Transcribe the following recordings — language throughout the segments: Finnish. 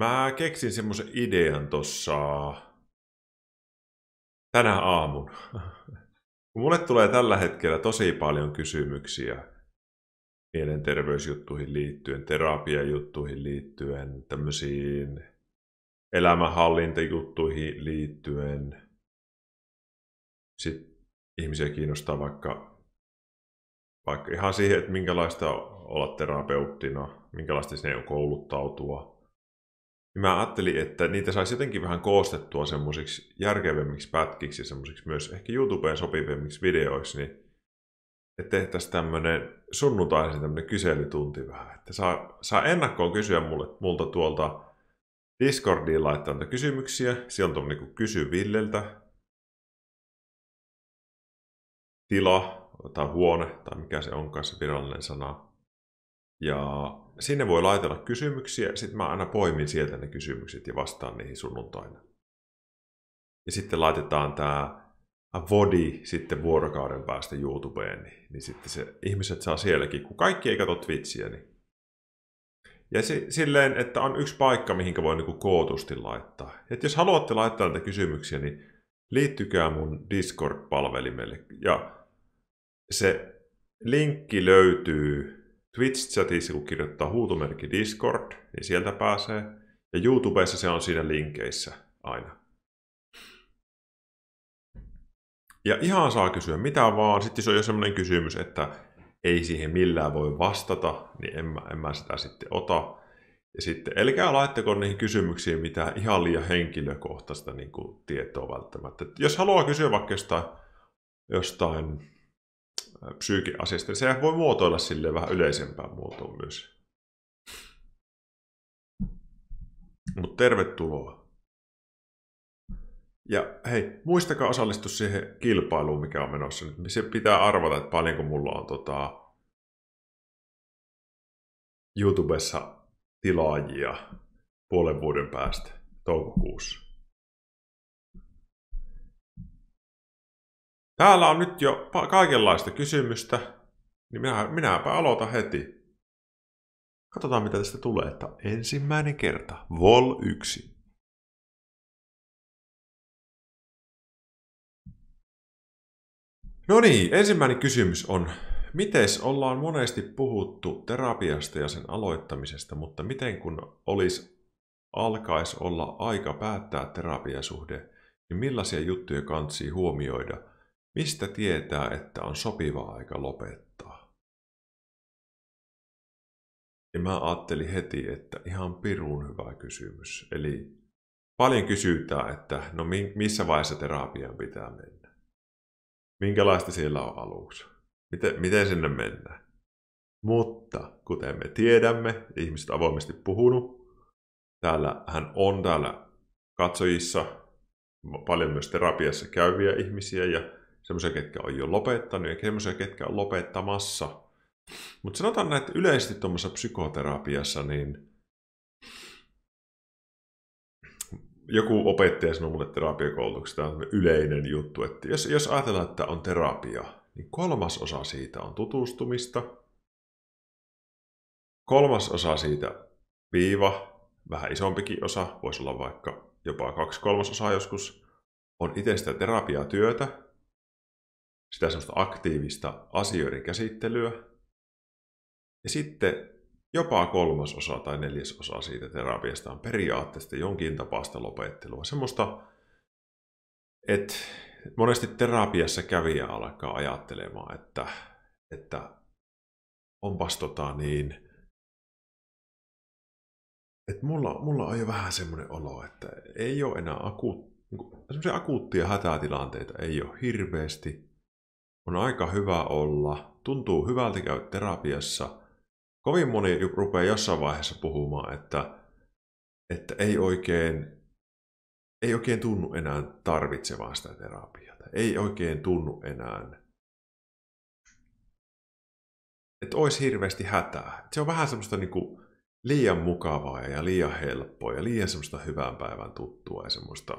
Mä keksin semmoisen idean tossa tänä aamun. Mulle tulee tällä hetkellä tosi paljon kysymyksiä mielenterveysjuttuihin liittyen, terapiajuttuihin liittyen, tämmöisiin elämänhallintajuttuihin liittyen. Sitten ihmisiä kiinnostaa vaikka, vaikka ihan siihen, että minkälaista olla terapeuttina, minkälaista sinne on kouluttautua – niin mä ajattelin, että niitä saisi jotenkin vähän koostettua semmoisiksi järkevämmiksi pätkiksi ja semmoisiksi myös ehkä YouTubeen sopivimmiksi videoiksi, niin että tehtäisiin tämmöinen sunnuntaisin tämmöinen kyselytunti vähän. Että saa, saa ennakkoon kysyä mulle, multa tuolta Discordiin laittaa kysymyksiä. Siinä on niinku kysy Villeltä tila tai huone tai mikä se onkaan se virallinen sana. Ja sinne voi laitella kysymyksiä, sitten mä aina poimin sieltä ne kysymykset ja vastaan niihin sunnuntaina. Ja sitten laitetaan tämä Vodi sitten vuorokauden päästä YouTubeen, niin, niin sitten se ihmiset saa sielläkin, kun kaikki ei katso Twitchiä, niin ja se, silleen, että on yksi paikka, mihin voi niin kootusti laittaa. Et jos haluatte laittaa näitä kysymyksiä, niin liittykää mun Discord-palvelimelle. Ja se linkki löytyy Twitch-chatissa kun kirjoittaa huutomerkki Discord, niin sieltä pääsee. Ja YouTubeissa se on siinä linkeissä aina. Ja ihan saa kysyä mitä vaan. Sitten se on jo sellainen kysymys, että ei siihen millään voi vastata, niin en mä, en mä sitä sitten ota. Ja sitten, älkää laitteko niihin kysymyksiin mitä ihan liian henkilökohtaista niin kuin tietoa välttämättä. Et jos haluaa kysyä vaikka jostain, jostain psyykin asiasta, niin sehän voi muotoilla sille vähän yleisempään muotoon myös. Mutta tervetuloa. Ja hei, muistakaa osallistua siihen kilpailuun, mikä on menossa nyt. Se pitää arvata, että paljonko mulla on tota, YouTubessa tilaajia puolen vuoden päästä toukokuussa. Täällä on nyt jo kaikenlaista kysymystä, niin minä, minäpä aloitan heti. Katsotaan, mitä tästä tulee, että ensimmäinen kerta, Vol 1. No niin, ensimmäinen kysymys on, miten ollaan monesti puhuttu terapiasta ja sen aloittamisesta, mutta miten kun olisi, alkaisi olla aika päättää terapiasuhde, niin millaisia juttuja kansi huomioida – Mistä tietää, että on sopiva aika lopettaa? Ja mä ajattelin heti, että ihan pirun hyvä kysymys. Eli paljon kysytään, että no missä vaiheessa terapiaan pitää mennä. Minkälaista siellä on aluksi? Miten, miten sinne mennä? Mutta kuten me tiedämme, ihmiset avoimesti puhunut, täällä hän on täällä katsojissa paljon myös terapiassa käyviä ihmisiä ja semmoisia, ketkä on jo lopettanut ja semmoisia, ketkä on lopettamassa. Mutta sanotaan näin, että yleisesti tuommoisessa psykoterapiassa, niin joku opettaja sanoi mulle terapiakoulutuksesta, tämä on yleinen juttu, että jos, jos ajatellaan, että on terapia, niin kolmas osa siitä on tutustumista, kolmas osa siitä viiva, vähän isompikin osa, voisi olla vaikka jopa kaksi kolmasosaa joskus, on itse sitä terapiatyötä, sitä semmoista aktiivista asioiden käsittelyä. Ja sitten jopa kolmas osa tai neljäs osa siitä terapiasta on periaatteessa jonkin tapaista lopettelua. Semmoista, että monesti terapiassa kävijä alkaa ajattelemaan, että, että onpas tota niin, että mulla, mulla on jo vähän semmoinen olo, että ei ole enää akuut, semmoisia akuuttia hätätilanteita ei ole hirveästi, on aika hyvä olla, tuntuu hyvältä käydä terapiassa. Kovin moni rupeaa jossain vaiheessa puhumaan, että, että ei oikein ei oikein tunnu enää tarvitsevaa sitä terapiaa. Ei oikein tunnu enää. Että olisi hirveästi hätää. se on vähän semmoista kuin niinku liian mukavaa ja liian helppoa ja liian semmoista hyvän päivän tuttua ja semmoista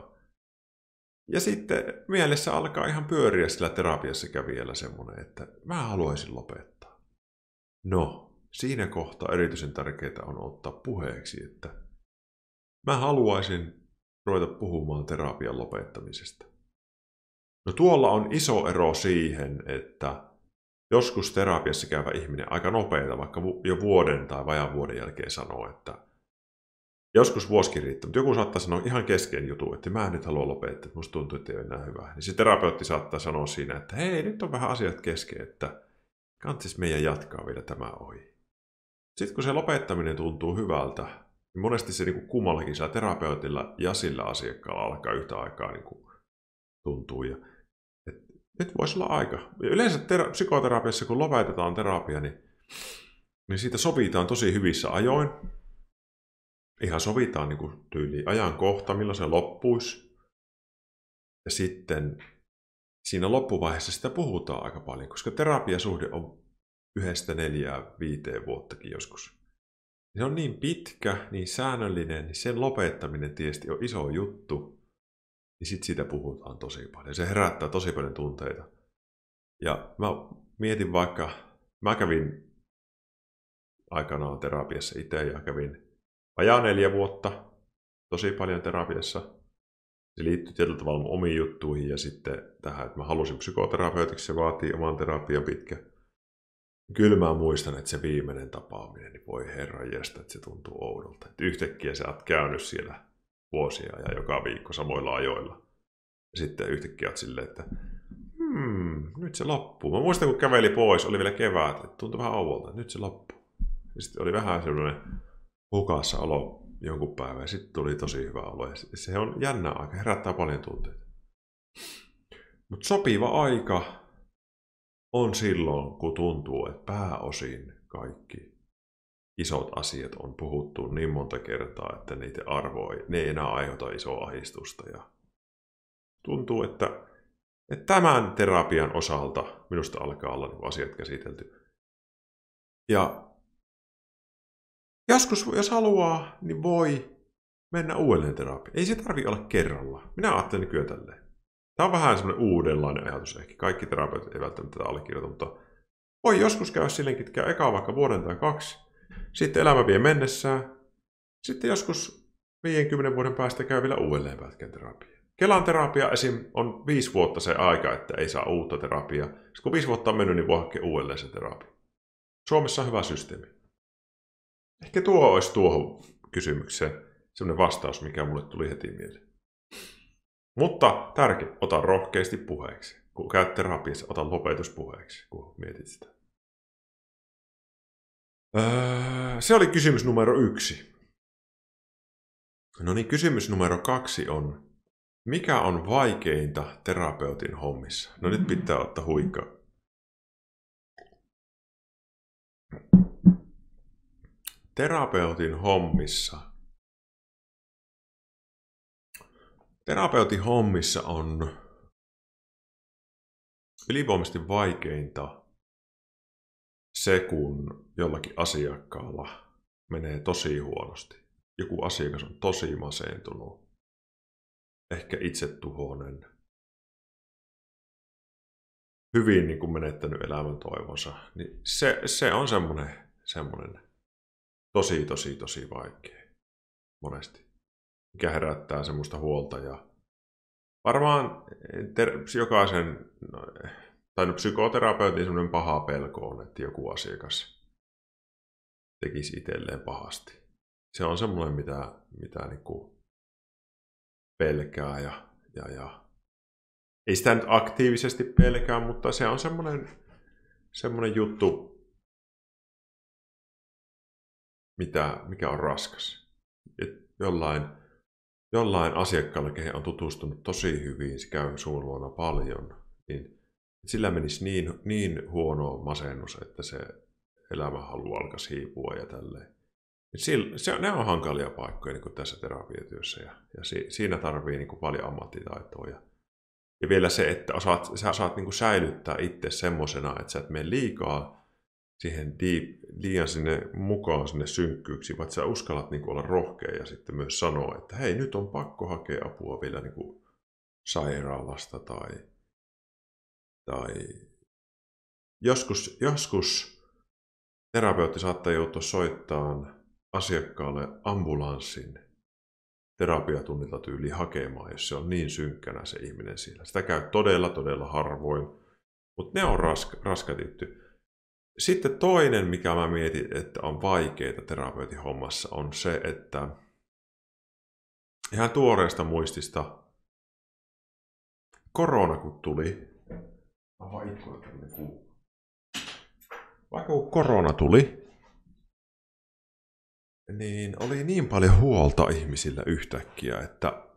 ja sitten mielessä alkaa ihan pyöriä sillä terapiassa vielä semmoinen, että mä haluaisin lopettaa. No, siinä kohtaa erityisen tärkeää on ottaa puheeksi, että mä haluaisin ruveta puhumaan terapian lopettamisesta. No tuolla on iso ero siihen, että joskus terapiassa käyvä ihminen aika nopeita, vaikka jo vuoden tai vajan vuoden jälkeen sanoo, että Joskus vuosikin riittää, mutta joku saattaa sanoa ihan kesken jutun, että mä en nyt halua lopettaa, että musta tuntuu, että ei ole enää hyvä. Niin se terapeutti saattaa sanoa siinä, että hei, nyt on vähän asiat kesken, että kantsis meidän jatkaa vielä tämä ohi. Sitten kun se lopettaminen tuntuu hyvältä, niin monesti se niin kummallakin sillä terapeutilla ja sillä asiakkaalla alkaa yhtä aikaa niin kuin tuntuu. Ja, et, nyt voisi olla aika. Ja yleensä ter- psykoterapiassa, kun lopetetaan terapia, niin, niin siitä sovitaan tosi hyvissä ajoin ihan sovitaan niin kuin tyyli kohta, milloin se loppuisi. Ja sitten siinä loppuvaiheessa sitä puhutaan aika paljon, koska terapiasuhde on yhdestä neljää viiteen vuottakin joskus. Se on niin pitkä, niin säännöllinen, niin sen lopettaminen tietysti on iso juttu. Niin sitten siitä puhutaan tosi paljon. Se herättää tosi paljon tunteita. Ja mä mietin vaikka, mä kävin aikanaan terapiassa itse ja kävin vajaa neljä vuotta tosi paljon terapiassa. Se liittyy tietyllä tavalla omiin juttuihin ja sitten tähän, että mä halusin psykoterapeutiksi, se vaatii oman terapian pitkä. Kyllä mä muistan, että se viimeinen tapaaminen, niin voi herra jästä, että se tuntuu oudolta. Että yhtäkkiä sä oot käynyt siellä vuosia ja joka viikko samoilla ajoilla. Ja sitten yhtäkkiä oot silleen, että hmm, nyt se loppuu. Mä muistan, kun käveli pois, oli vielä kevät, että tuntui vähän oudolta, että nyt se loppuu. Ja sitten oli vähän sellainen, hukassa olo jonkun päivän ja sitten tuli tosi hyvä olo. Ja se on jännä aika, herättää paljon tunteita. Mutta sopiva aika on silloin, kun tuntuu, että pääosin kaikki isot asiat on puhuttu niin monta kertaa, että niitä arvoi, ne ei enää aiheuta isoa ahdistusta. Ja tuntuu, että, että tämän terapian osalta minusta alkaa olla niin asiat käsitelty. Ja Joskus, jos haluaa, niin voi mennä uudelleen terapiaan. Ei se tarvi olla kerralla. Minä ajattelen kyllä tälleen. Tämä on vähän semmoinen uudenlainen ajatus ehkä. Kaikki terapeutit ei välttämättä tätä allekirjoita, mutta voi joskus käydä silleenkin, että käy eka vaikka vuoden tai kaksi, sitten elämä vie mennessään, sitten joskus 50 vuoden päästä käy vielä uudelleen pätkän terapiaa. Kelan terapia esim. on viisi vuotta se aika, että ei saa uutta terapiaa. Sitten kun viisi vuotta on mennyt, niin voi hakea uudelleen se terapia. Suomessa on hyvä systeemi. Ehkä tuo olisi tuohon kysymykseen sellainen vastaus, mikä mulle tuli heti mieleen. Mutta tärkeä, ota rohkeasti puheeksi. Kun käyt terapiassa, ota lopetus puheeksi, kun mietit sitä. Öö, se oli kysymys numero yksi. No niin, kysymys numero kaksi on, mikä on vaikeinta terapeutin hommissa? No nyt pitää ottaa huikka terapeutin hommissa. Terapeutin hommissa on ylivoimaisesti vaikeinta se, kun jollakin asiakkaalla menee tosi huonosti. Joku asiakas on tosi masentunut, ehkä itsetuhoinen, hyvin niin kuin menettänyt elämän toivonsa. Niin se, se on semmoinen, semmoinen tosi, tosi, tosi vaikea monesti, mikä herättää semmoista huolta. Ja varmaan ter- jokaisen, no, tai no, psykoterapeutin semmoinen paha pelko on, että joku asiakas tekisi itselleen pahasti. Se on semmoinen, mitä, mitä niinku pelkää ja, ja, ja ei sitä nyt aktiivisesti pelkää, mutta se on semmoinen, semmoinen juttu, mitä, mikä on raskas. Et jollain, jollain asiakkaalla, kehen on tutustunut tosi hyvin, se käy suun luona paljon, niin sillä menisi niin, niin huono masennus, että se elämä haluaa alkaa hiipua ja tälleen. Niin sillä, se, ne on hankalia paikkoja niin tässä terapiatyössä ja, ja si, siinä tarvii niin kuin paljon ammattitaitoa. Ja, ja vielä se, että osaat, sä saat niin säilyttää itse semmoisena, että sä et mene liikaa siihen deep, liian sinne mukaan sinne synkkyyksiin, vaan sä uskallat niin olla rohkea ja sitten myös sanoa, että hei, nyt on pakko hakea apua vielä niin kuin sairaalasta tai, tai joskus, joskus terapeutti saattaa joutua soittamaan asiakkaalle ambulanssin terapiatunnilta tyyli hakemaan, jos se on niin synkkänä se ihminen siellä. Sitä käy todella, todella harvoin, mutta ne on raska, raska sitten toinen, mikä mä mietin, että on vaikeita terapeutin hommassa, on se, että ihan tuoreesta muistista korona kun tuli, niinku- vaikka kun korona tuli, niin oli niin paljon huolta ihmisillä yhtäkkiä, että,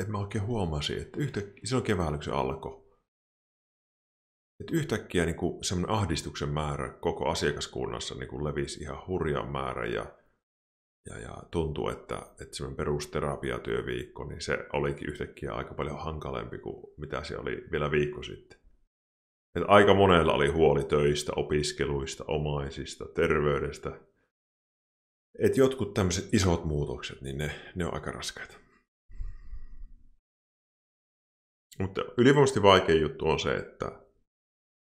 että mä oikein huomasin, että yhtäkkiä, silloin keväällä kun se alkoi, et yhtäkkiä niin semmoinen ahdistuksen määrä koko asiakaskunnassa niin levisi ihan hurjan määrä ja, ja, ja tuntuu, että, että semmoinen perusterapiatyöviikko, niin se olikin yhtäkkiä aika paljon hankalempi kuin mitä se oli vielä viikko sitten. Et aika monella oli huoli töistä, opiskeluista, omaisista, terveydestä. Et jotkut tämmöiset isot muutokset, niin ne, ne on aika raskaita. Mutta ylivoimasti vaikein juttu on se, että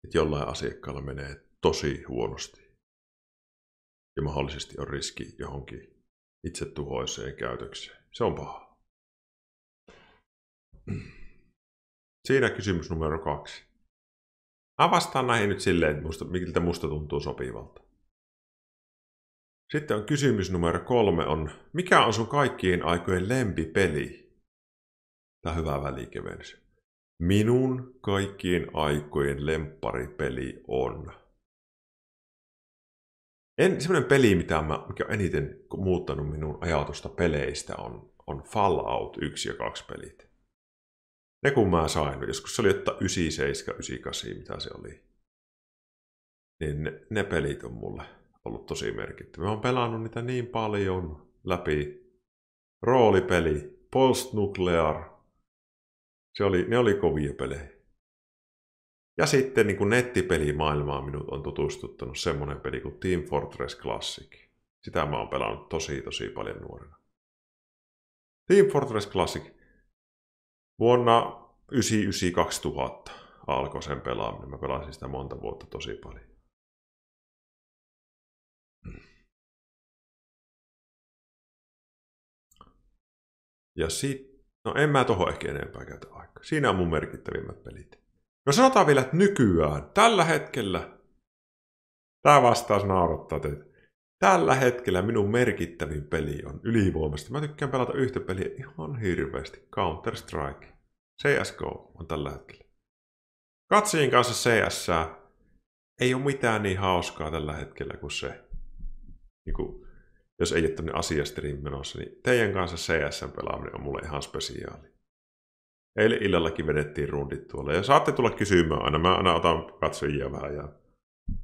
että jollain asiakkaalla menee tosi huonosti. Ja mahdollisesti on riski johonkin itsetuhoiseen käytökseen. Se on paha. Siinä kysymys numero kaksi. Mä vastaan näihin nyt silleen, että musta, miltä musta tuntuu sopivalta. Sitten on kysymys numero kolme on, mikä on sun kaikkien aikojen lempipeli? Tämä hyvä välikevennys. Minun kaikkien aikojen lempparipeli on. En, semmoinen peli, mitä mä, mikä on eniten muuttanut minun ajatusta peleistä, on, on Fallout 1 ja 2 pelit. Ne kun mä sain, joskus se oli jotta 97, 98, mitä se oli. Niin ne, ne pelit on mulle ollut tosi merkittävä. Mä oon pelannut niitä niin paljon läpi. Roolipeli, Nuclear. Se oli, ne oli kovia pelejä. Ja sitten niin kuin nettipelimaailmaa minut on tutustuttanut semmoinen peli kuin Team Fortress Classic. Sitä mä oon pelannut tosi tosi paljon nuorena. Team Fortress Classic. Vuonna 99-2000 alkoi sen pelaaminen. Mä pelasin sitä monta vuotta tosi paljon. Ja sitten No en mä tohon ehkä enempää käytä aikaa. Siinä on mun merkittävimmät pelit. No sanotaan vielä, että nykyään, tällä hetkellä, tämä vastaus naurattaa teitä. Tällä hetkellä minun merkittävin peli on ylivoimasta. Mä tykkään pelata yhtä peliä ihan hirveästi. Counter-Strike. CSGO on tällä hetkellä. Katsiin kanssa CS ei ole mitään niin hauskaa tällä hetkellä kuin se. Niin kuin jos ei ole tämmöinen asiasteriin menossa, niin teidän kanssa CS-pelaaminen on mulle ihan spesiaali. Eilen illallakin vedettiin rundit tuolla, ja saatte tulla kysymään aina. Mä aina otan katsojia vähän ja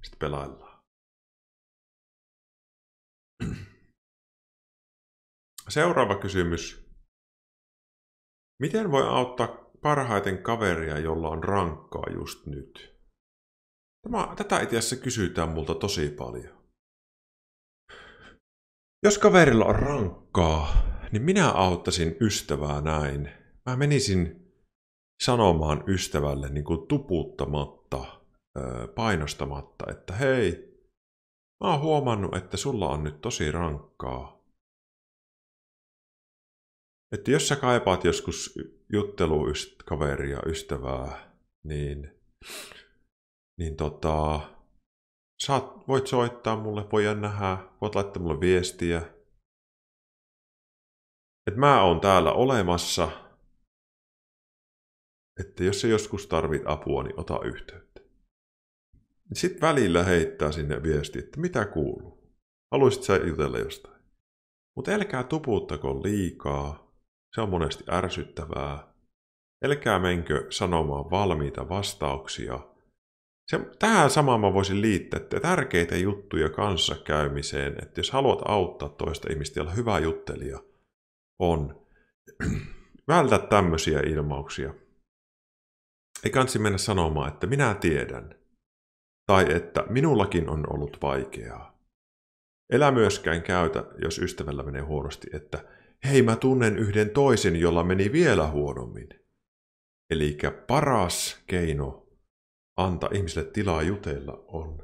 sitten pelaillaan. Seuraava kysymys. Miten voi auttaa parhaiten kaveria, jolla on rankkaa just nyt? Tämä, tätä itse asiassa kysytään multa tosi paljon. Jos kaverilla on rankkaa, niin minä auttaisin ystävää näin. Mä menisin sanomaan ystävälle niin kuin tuputtamatta, painostamatta, että hei, mä oon huomannut, että sulla on nyt tosi rankkaa. Että jos sä kaipaat joskus juttelua kaveria, ystävää, niin, niin tota, saat, voit soittaa mulle, voidaan nähdä, voit laittaa mulle viestiä. Että mä oon täällä olemassa. Että jos sä joskus tarvit apua, niin ota yhteyttä. Sitten välillä heittää sinne viesti, että mitä kuuluu. Haluaisit sä jutella jostain. Mutta älkää tuputtako liikaa. Se on monesti ärsyttävää. Älkää menkö sanomaan valmiita vastauksia – se, tähän samaan mä voisin liittää, että tärkeitä juttuja kanssakäymiseen, että jos haluat auttaa toista ihmistä, jolla hyvä juttelija on, vältä tämmöisiä ilmauksia. Ei kansi mennä sanomaan, että minä tiedän, tai että minullakin on ollut vaikeaa. Elä myöskään käytä, jos ystävällä menee huonosti, että hei mä tunnen yhden toisen, jolla meni vielä huonommin. Eli paras keino antaa ihmisille tilaa jutella on,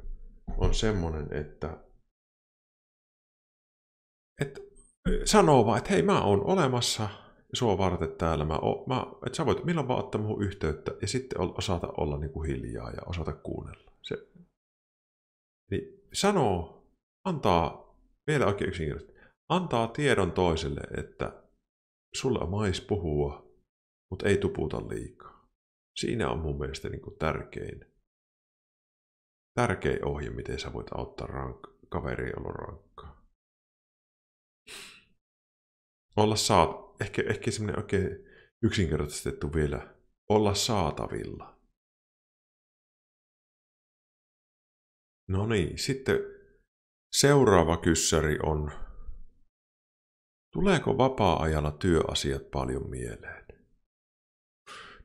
on semmoinen, että, että sanoo vaan, että hei mä oon olemassa sua varten täällä, mä oon, mä, että sä voit milloin vaan ottaa yhteyttä ja sitten osata olla niin kuin hiljaa ja osata kuunnella. Se, niin sanoo, antaa, vielä oikein yksinkertaisesti, antaa tiedon toiselle, että sulle on mais puhua, mutta ei tuputa liikaa. Siinä on mun mielestä niin kuin tärkein, tärkein ohje, miten sä voit auttaa rank- kaveri olla rankkaa. Olla saat, ehkä, ehkä semmoinen oikein yksinkertaistettu vielä, olla saatavilla. No niin, sitten seuraava kyssäri on, tuleeko vapaa-ajalla työasiat paljon mieleen?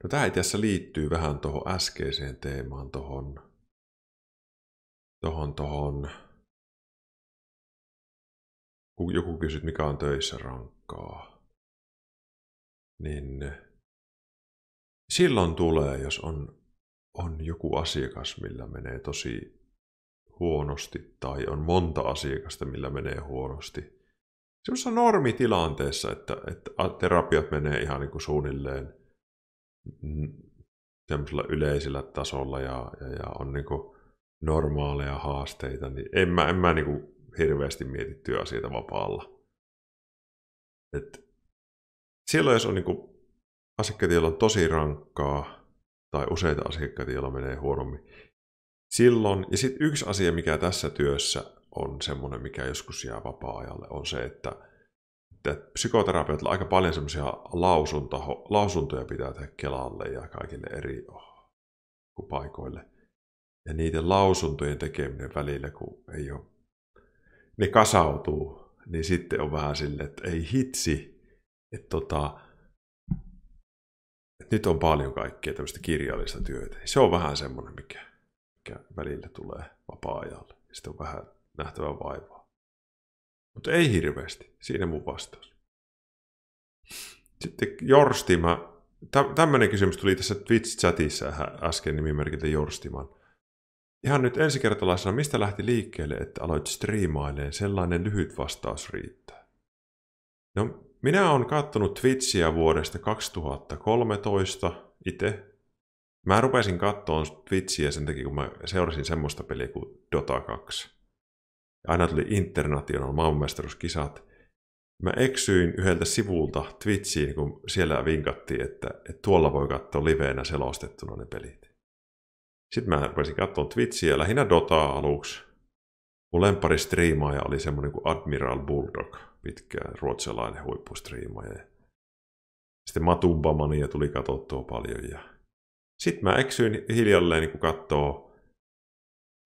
No tämä itse asiassa liittyy vähän tuohon äskeiseen teemaan, tuohon tohon, tohon. Kun joku kysyt, mikä on töissä rankkaa, niin silloin tulee, jos on, on joku asiakas, millä menee tosi huonosti, tai on monta asiakasta, millä menee huonosti. Semmoisessa normitilanteessa, että, että terapiat menee ihan niin kuin suunnilleen – semmoisella yleisellä tasolla ja, ja, ja on niin kuin normaaleja haasteita, niin en mä, en mä niin kuin hirveästi mieti työasioita vapaalla. Et siellä jos on niin kuin asiakkaat, joilla on tosi rankkaa, tai useita asiakkaita, joilla menee huonommin, silloin, ja sitten yksi asia, mikä tässä työssä on semmoinen, mikä joskus jää vapaa-ajalle, on se, että että psykoterapeutilla aika paljon semmoisia lausuntoja pitää tehdä Kelalle ja kaikille eri paikoille. Ja niiden lausuntojen tekeminen välillä, kun ei ole, ne kasautuu, niin sitten on vähän silleen, että ei hitsi, että tota, että nyt on paljon kaikkea tämmöistä kirjallista työtä. Se on vähän semmoinen, mikä, mikä välillä tulee vapaa-ajalle. Sitten on vähän nähtävä vaivaa. Mutta ei hirveästi. Siinä mun vastaus. Sitten Jorstima. Tämmöinen kysymys tuli tässä Twitch-chatissa äsken nimimerkiltä Jorstiman. Ihan nyt ensikertalaisena, mistä lähti liikkeelle, että aloit striimaileen? Sellainen lyhyt vastaus riittää. No, minä olen kattonut Twitchiä vuodesta 2013 itse. Mä rupesin kattoon Twitchiä sen takia, kun mä seurasin semmoista peliä kuin Dota 2 ja aina tuli International maailmanmestaruuskisat. Mä eksyin yhdeltä sivulta Twitchiin, kun siellä vinkattiin, että, että tuolla voi katsoa liveenä selostettuna ne pelit. Sitten mä rupesin katsoa Twitchiä, lähinnä Dotaa aluksi. Mun striimaaja oli semmoinen kuin Admiral Bulldog, pitkä ruotsalainen huippustriimaaja. Sitten Matumbamania tuli katsottua paljon ja sitten mä eksyin hiljalleen niin kun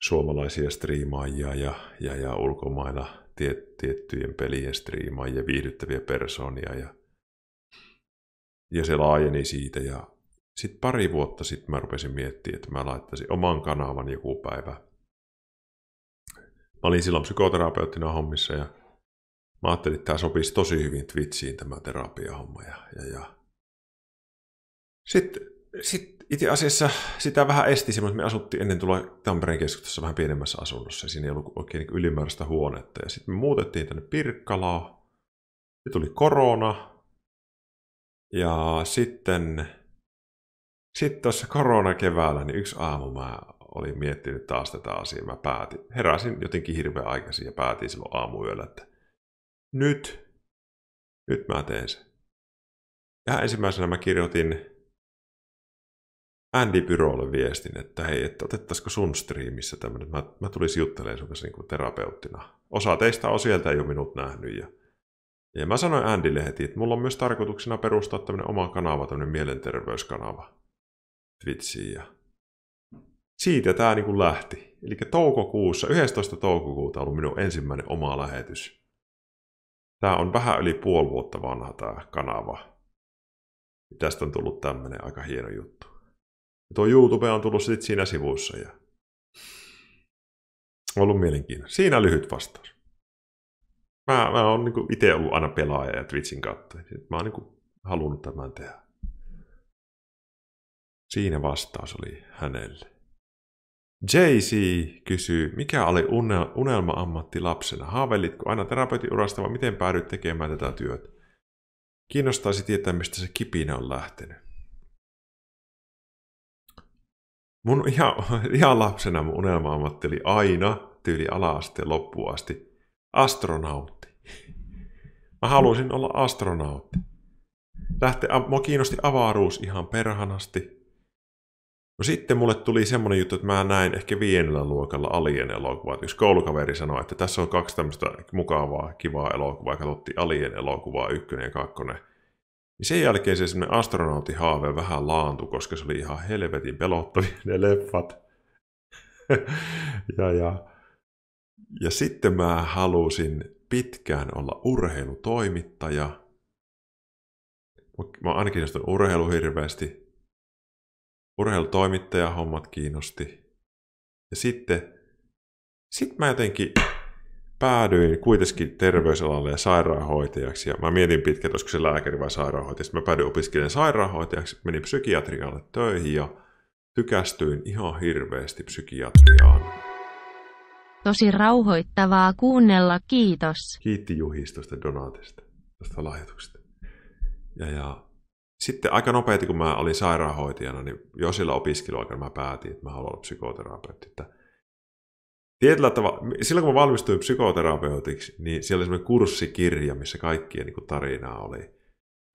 suomalaisia striimaajia ja, ja, ja ulkomailla tiet, tiettyjen pelien striimaajia, viihdyttäviä persoonia ja, ja se laajeni siitä ja sitten pari vuotta sitten mä rupesin miettimään, että mä laittaisin oman kanavan joku päivä. Mä olin silloin psykoterapeuttina hommissa ja mä ajattelin, että tämä sopisi tosi hyvin Twitchiin tämä terapiahomma. Ja, ja, ja. Sitten sit itse asiassa sitä vähän esti mutta me asuttiin ennen tuloa Tampereen keskustassa vähän pienemmässä asunnossa, ja siinä ei ollut oikein niin ylimääräistä huonetta. Ja sitten me muutettiin tänne Pirkkalaan, sitten tuli korona, ja sitten sitten tuossa keväällä, niin yksi aamu mä olin miettinyt taas tätä asiaa. Mä päätin, heräsin jotenkin hirveän aikaisin ja päätin silloin aamuyöllä, että nyt, nyt mä teen sen. Ja ensimmäisenä mä kirjoitin Andy Byrolle viestin, että hei, että otettaisiko sun striimissä tämmöinen, mä, mä tulisin juttelemaan sun kanssa niin terapeuttina. Osa teistä on sieltä jo minut nähnyt ja, ja mä sanoin Andylle heti, että mulla on myös tarkoituksena perustaa tämmöinen oma kanava, tämmöinen mielenterveyskanava Twitchiin ja siitä tämä niin lähti. Eli toukokuussa, 11. toukokuuta on ollut minun ensimmäinen oma lähetys. Tämä on vähän yli puoli vuotta vanha tämä kanava. Tästä on tullut tämmöinen aika hieno juttu. Ja tuo YouTube on tullut sitten siinä sivuissa. ja ollut mielenkiintoista. Siinä lyhyt vastaus. Mä, mä oon niinku itse ollut aina pelaaja ja Twitchin kautta. Niin mä oon niinku halunnut tämän tehdä. Siinä vastaus oli hänelle. JC kysyy, mikä oli unelma-ammatti lapsena? Haaveilitko aina terapeutin urasta vai miten päädyit tekemään tätä työtä? Kiinnostaisi tietää, mistä se kipinä on lähtenyt. Mun ihan, ihan lapsena mun unelma-ammatteli aina tyyli ala-asteen loppuun asti astronautti. Mä halusin olla astronautti. Lähte, mua kiinnosti avaruus ihan perhanasti. No sitten mulle tuli semmoinen juttu, että mä näin ehkä viidennellä luokalla Alien elokuvaa. Yksi koulukaveri sanoi, että tässä on kaksi tämmöistä mukavaa, kivaa elokuvaa. Katsottiin Alien elokuvaa ykkönen ja kakkonen. Niin sen jälkeen se semmoinen astronautin haave vähän laantui, koska se oli ihan helvetin pelottavia ne leffat. ja, ja, ja sitten mä halusin pitkään olla urheilutoimittaja. Mä aina kiinnostunut urheilu hirveästi. Urheilutoimittaja hommat kiinnosti. Ja sitten, sit mä jotenkin päädyin kuitenkin terveysalalle ja sairaanhoitajaksi. Ja mä mietin pitkään, että olisiko se lääkäri vai sairaanhoitaja. Sitten mä päädyin opiskelemaan sairaanhoitajaksi, menin psykiatrialle töihin ja tykästyin ihan hirveästi psykiatriaan. Tosi rauhoittavaa kuunnella, kiitos. Kiitti Juhis tuosta donaatista, tuosta lahjoituksesta. Ja, ja sitten aika nopeasti, kun mä olin sairaanhoitajana, niin jo sillä opiskeluaikana mä päätin, että mä haluan olla psykoterapeutti. Että tietyllä tavalla, silloin kun mä valmistuin psykoterapeutiksi, niin siellä oli semmoinen kurssikirja, missä kaikkien niin tarinaa oli.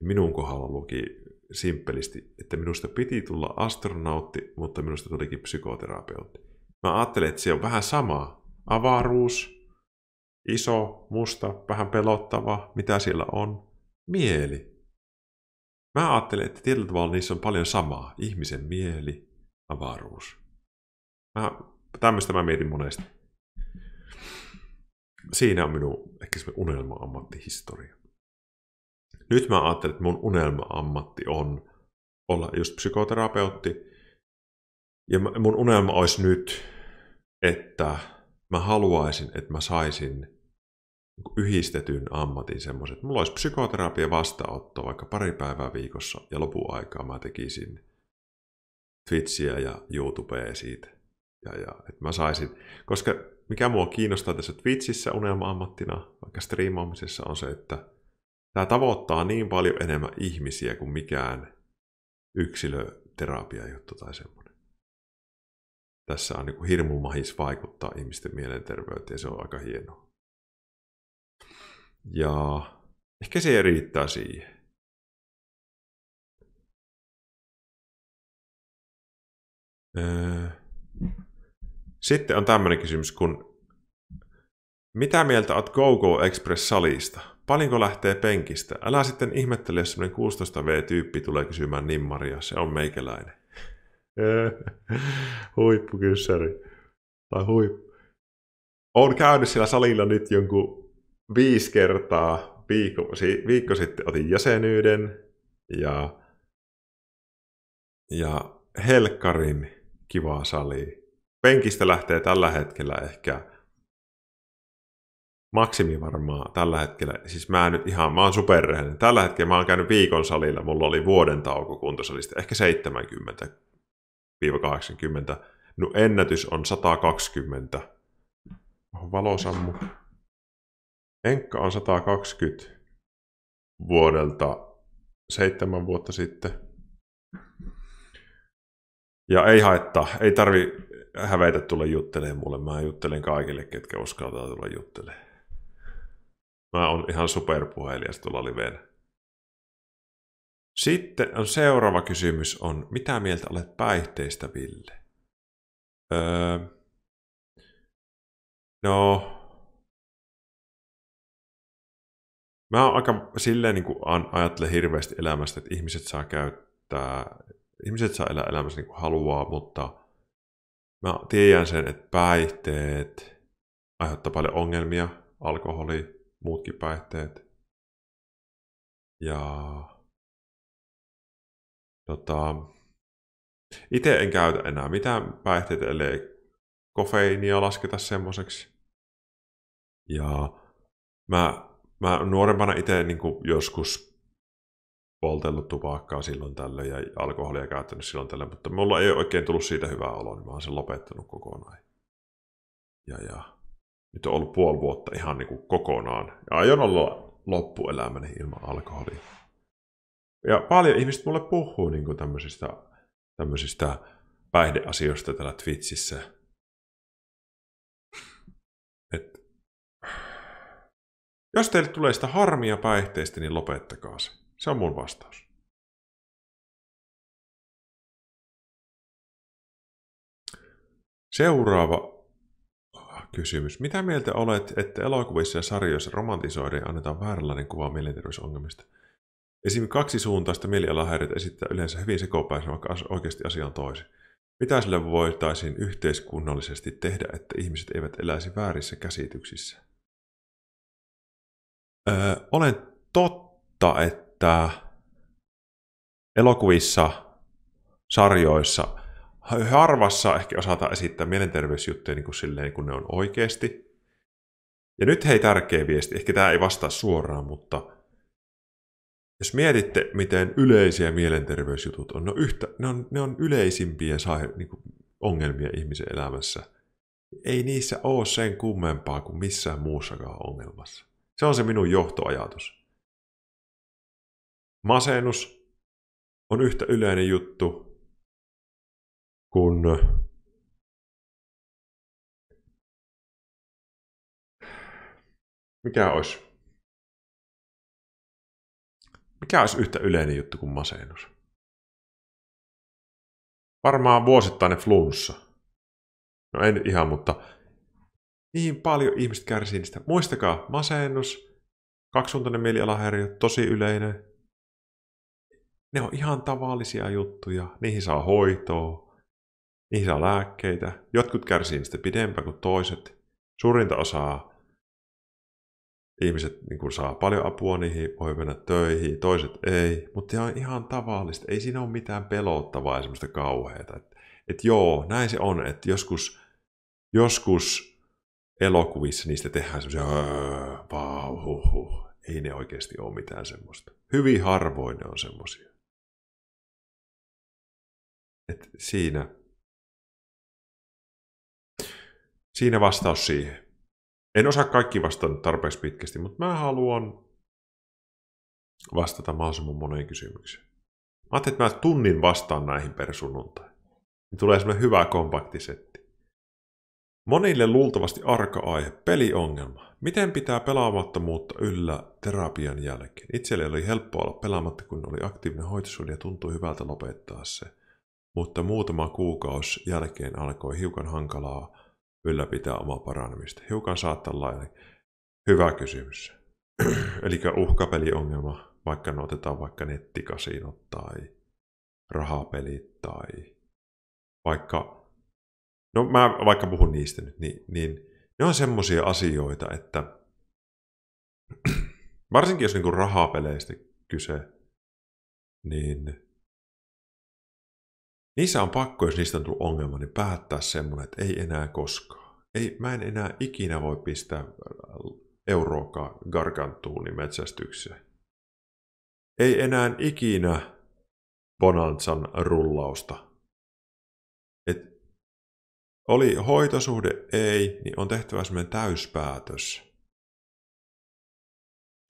Minun kohdalla luki simppelisti, että minusta piti tulla astronautti, mutta minusta tulikin psykoterapeutti. Mä ajattelin, että se on vähän sama. Avaruus, iso, musta, vähän pelottava, mitä siellä on. Mieli. Mä ajattelen, että tietyllä tavalla niissä on paljon samaa. Ihmisen mieli, avaruus. Mä, tämmöistä mä mietin monesti. Siinä on minun ehkä se unelma-ammattihistoria. Nyt mä ajattelen, että mun unelma-ammatti on olla just psykoterapeutti. Ja mun unelma olisi nyt, että mä haluaisin, että mä saisin niinku yhdistetyn ammatin semmoisen, että mulla olisi psykoterapia vastaanotto vaikka pari päivää viikossa ja lopun aikaa mä tekisin Twitchiä ja YouTubea siitä. Ja, ja, että mä saisin, koska mikä mua kiinnostaa tässä Twitchissä unelma-ammattina, vaikka striimaamisessa, on se, että tämä tavoittaa niin paljon enemmän ihmisiä kuin mikään yksilöterapia juttu tai semmoinen. Tässä on niin hirmu mahis vaikuttaa ihmisten mielenterveyteen ja se on aika hienoa. Ja ehkä se riittää siihen. Öö. Sitten on tämmöinen kysymys, kun mitä mieltä oot GoGo Express-salista? Paljonko lähtee penkistä? Älä sitten ihmettele, jos semmoinen 16V-tyyppi tulee kysymään nimmaria. Se on meikäläinen. Huippukyssäri. Tai huippu. Olen käynyt siellä salilla nyt jonkun viisi kertaa. Viikko, viikko sitten otin jäsenyyden ja, ja helkkarin kiva sali penkistä lähtee tällä hetkellä ehkä maksimi varmaan tällä hetkellä. Siis mä nyt ihan, mä oon superrehellinen. Tällä hetkellä mä oon käynyt viikon salilla, mulla oli vuoden tauko kuntosalista, ehkä 70-80. No ennätys on 120. Oh, valosammu. Enkka on 120 vuodelta seitsemän vuotta sitten. Ja ei haittaa, ei tarvi, hävetä tulla juttelemaan mulle. Mä juttelen kaikille, ketkä uskaltaa tulla juttelemaan. Mä oon ihan superpuhelias tuolla liveenä. Sitten on seuraava kysymys on, mitä mieltä olet päihteistä, Ville? Öö, no, mä oon aika silleen niin kuin ajattelen hirveästi elämästä, että ihmiset saa käyttää, ihmiset saa elää elämässä niin kuin haluaa, mutta Mä tiedän sen, että päihteet aiheuttaa paljon ongelmia, alkoholi, muutkin päihteet. Ja tota, itse en käytä enää mitään päihteitä, ellei kofeiinia lasketa semmoiseksi. Ja mä, mä nuorempana itse niin joskus poltellut tupakkaa silloin tällöin ja alkoholia käyttänyt silloin tällöin, mutta mulla ei oikein tullut siitä hyvää oloa, niin mä oon sen lopettanut kokonaan. Ja, ja nyt on ollut puoli vuotta ihan niin kuin kokonaan. Ja aion olla loppuelämäni ilman alkoholia. Ja paljon ihmiset mulle puhuu niin kuin tämmöisistä, tämmöisistä päihdeasioista täällä Twitchissä. Et, jos teille tulee sitä harmia päihteistä, niin lopettakaa se. Se on mun vastaus. Seuraava ah, kysymys. Mitä mieltä olet, että elokuvissa ja sarjoissa romantisoiden ja annetaan vääränlainen kuva mielenterveysongelmista? Esimerkiksi suuntaista mielialahäiriöt esittää yleensä hyvin sekopäisenä, vaikka oikeasti asia on toisin. Mitä sille voitaisiin yhteiskunnallisesti tehdä, että ihmiset eivät eläisi väärissä käsityksissä? Öö, olen totta, että että elokuvissa, sarjoissa, harvassa ehkä osata esittää mielenterveysjuttuja niin kuin silleen, niin kun ne on oikeasti. Ja nyt hei tärkeä viesti, ehkä tämä ei vastaa suoraan, mutta jos mietitte, miten yleisiä mielenterveysjutut on, no yhtä, ne, on ne on yleisimpiä sai, niin kuin ongelmia ihmisen elämässä. Ei niissä ole sen kummempaa kuin missään muussakaan ongelmassa. Se on se minun johtoajatus masennus on yhtä yleinen juttu kuin mikä olisi? Mikä olisi yhtä yleinen juttu kuin masennus? Varmaan vuosittainen flunssa. No en ihan, mutta niin paljon ihmiset kärsii niistä. Muistakaa, masennus, kaksisuuntainen mielialahäiriö, tosi yleinen. Ne on ihan tavallisia juttuja. Niihin saa hoitoa, niihin saa lääkkeitä. Jotkut kärsii niistä pidempään kuin toiset. Suurinta osaa ihmiset niin saa paljon apua niihin, voi mennä töihin, toiset ei. Mutta se on ihan tavallista. Ei siinä ole mitään pelottavaa ja semmoista kauheata. Että et joo, näin se on, että joskus, joskus elokuvissa niistä tehdään semmoisia vau, huh, huh. ei ne oikeasti ole mitään semmoista. Hyvin harvoin ne on semmoisia. Et siinä, siinä vastaus siihen. En osaa kaikki vastata tarpeeksi pitkästi, mutta mä haluan vastata mahdollisimman moneen kysymykseen. Mä ajattelin, että mä tunnin vastaan näihin per sunnuntai. Niin tulee semmoinen hyvä kompaktisetti. Monille luultavasti arka aihe, peliongelma. Miten pitää pelaamattomuutta yllä terapian jälkeen? Itselle oli helppo olla pelaamatta, kun oli aktiivinen hoitosuhde ja tuntui hyvältä lopettaa se mutta muutama kuukausi jälkeen alkoi hiukan hankalaa ylläpitää omaa parannemista. Hiukan saattaa lailla. Hyvä kysymys. Eli uhkapeliongelma, vaikka ne otetaan vaikka nettikasinot tai rahapelit tai vaikka, no mä vaikka puhun niistä nyt, niin, niin ne on semmoisia asioita, että varsinkin jos niinku rahapeleistä kyse, niin Niissä on pakko, jos niistä on tullut ongelma, niin päättää semmoinen, että ei enää koskaan. Ei, mä en enää ikinä voi pistää äh, euroa garkantuuni niin metsästykseen. Ei enää ikinä bonansan rullausta. Et oli hoitosuhde ei, niin on tehtävä semmoinen täyspäätös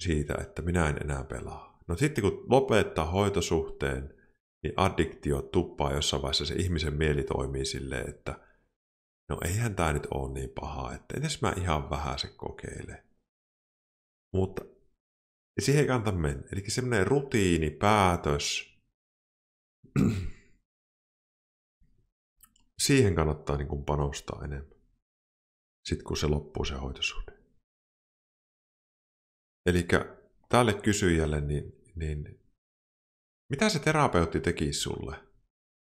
siitä, että minä en enää pelaa. No sitten kun lopettaa hoitosuhteen, niin addiktio tuppaa jossain vaiheessa se ihmisen mieli toimii silleen, että no eihän tämä nyt ole niin paha, että edes mä ihan vähän se kokeile. Mutta siihen ei kannata mennä. Eli semmoinen rutiini, päätös, siihen kannattaa niin kuin panostaa enemmän. Sitten kun se loppuu se hoitosuhde. Eli tälle kysyjälle, niin, niin mitä se terapeutti teki sulle?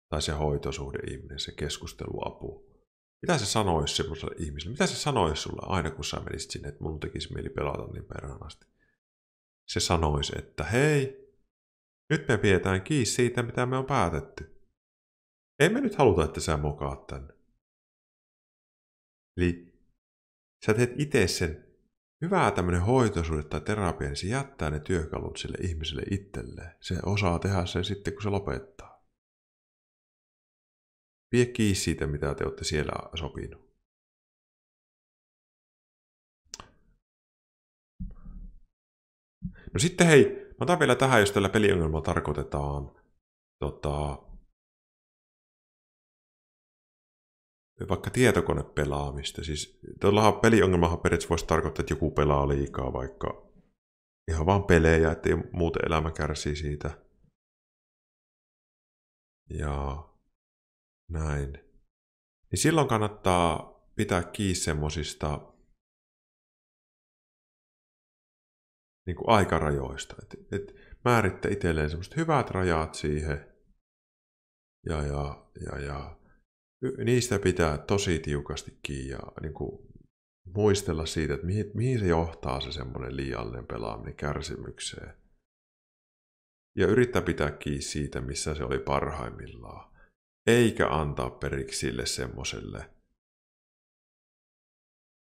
Tai se hoitosuhde ihminen, se keskusteluapu. Mitä se sanoisi semmoiselle ihmiselle? Mitä se sanoisi sulle aina, kun sä menisit sinne, että mun tekisi mieli pelata niin perhanasti? Se sanoisi, että hei, nyt me pidetään kiinni siitä, mitä me on päätetty. Ei me nyt haluta, että sä mokaat tänne. Eli sä teet itse sen Hyvää tämmöinen hoitoisuude tai terapia, niin se jättää ne työkalut sille ihmiselle itselleen. Se osaa tehdä sen sitten, kun se lopettaa. Pie kiinni siitä, mitä te olette siellä sopinut. No sitten hei, mä otan vielä tähän, jos tällä peliongelmalla tarkoitetaan tota, vaikka tietokonepelaamista. Siis tuollahan peliongelmahan periaatteessa voisi tarkoittaa, että joku pelaa liikaa vaikka ihan vaan pelejä, että muuten elämä kärsii siitä. Ja näin. Niin silloin kannattaa pitää kiinni semmoisista niin aikarajoista. Et, et määritte itselleen semmoiset hyvät rajat siihen. Ja, ja, ja, ja niistä pitää tosi tiukasti kiinni ja niin kuin muistella siitä, että mihin, mihin se johtaa se semmoinen liiallinen pelaaminen kärsimykseen. Ja yrittää pitää kiinni siitä, missä se oli parhaimmillaan. Eikä antaa periksi sille semmoiselle,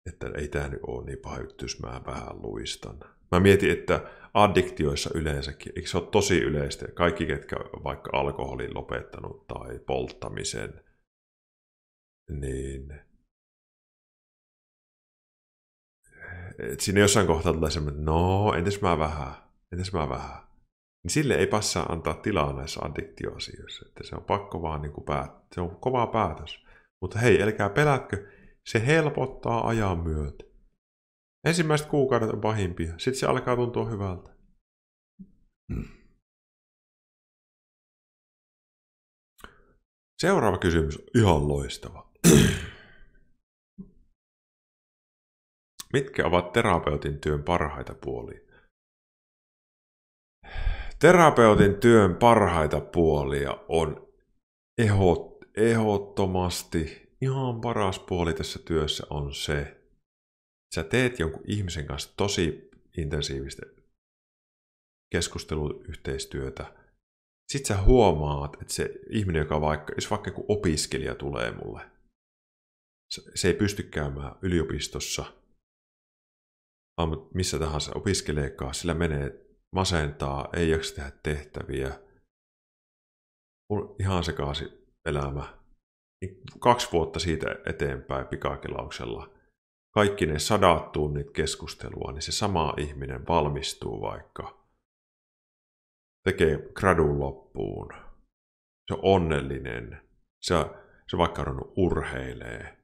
että ei tämä nyt ole niin paha yhtys, mä vähän luistan. Mä mietin, että addiktioissa yleensäkin, eikö se ole tosi yleistä, kaikki ketkä vaikka alkoholin lopettanut tai polttamisen – niin et siinä jossain kohtaa tulee semmoinen, no, entäs mä vähän, entäs mä vähän. Niin sille ei passaa antaa tilaa näissä addiktioasioissa, että se on pakko vaan niin kuin päät- se on kova päätös. Mutta hei, älkää pelätkö, se helpottaa ajan myötä. Ensimmäiset kuukaudet on pahimpia, sitten se alkaa tuntua hyvältä. Mm. Seuraava kysymys, ihan loistava. Mitkä ovat terapeutin työn parhaita puolia? Terapeutin työn parhaita puolia on ehdottomasti ihan paras puoli tässä työssä on se, että sä teet jonkun ihmisen kanssa tosi intensiivistä keskusteluyhteistyötä. Sitten sä huomaat, että se ihminen, joka vaikka, jos vaikka joku opiskelija tulee mulle – se ei pysty käymään yliopistossa, missä tahansa opiskeleekaan, sillä menee masentaa, ei jaksa tehdä tehtäviä, on ihan sekaasi elämä. Niin kaksi vuotta siitä eteenpäin pikakelauksella kaikki ne sadat tunnit keskustelua, niin se sama ihminen valmistuu vaikka, tekee gradun loppuun, se on onnellinen, se, se vaikka on urheilee,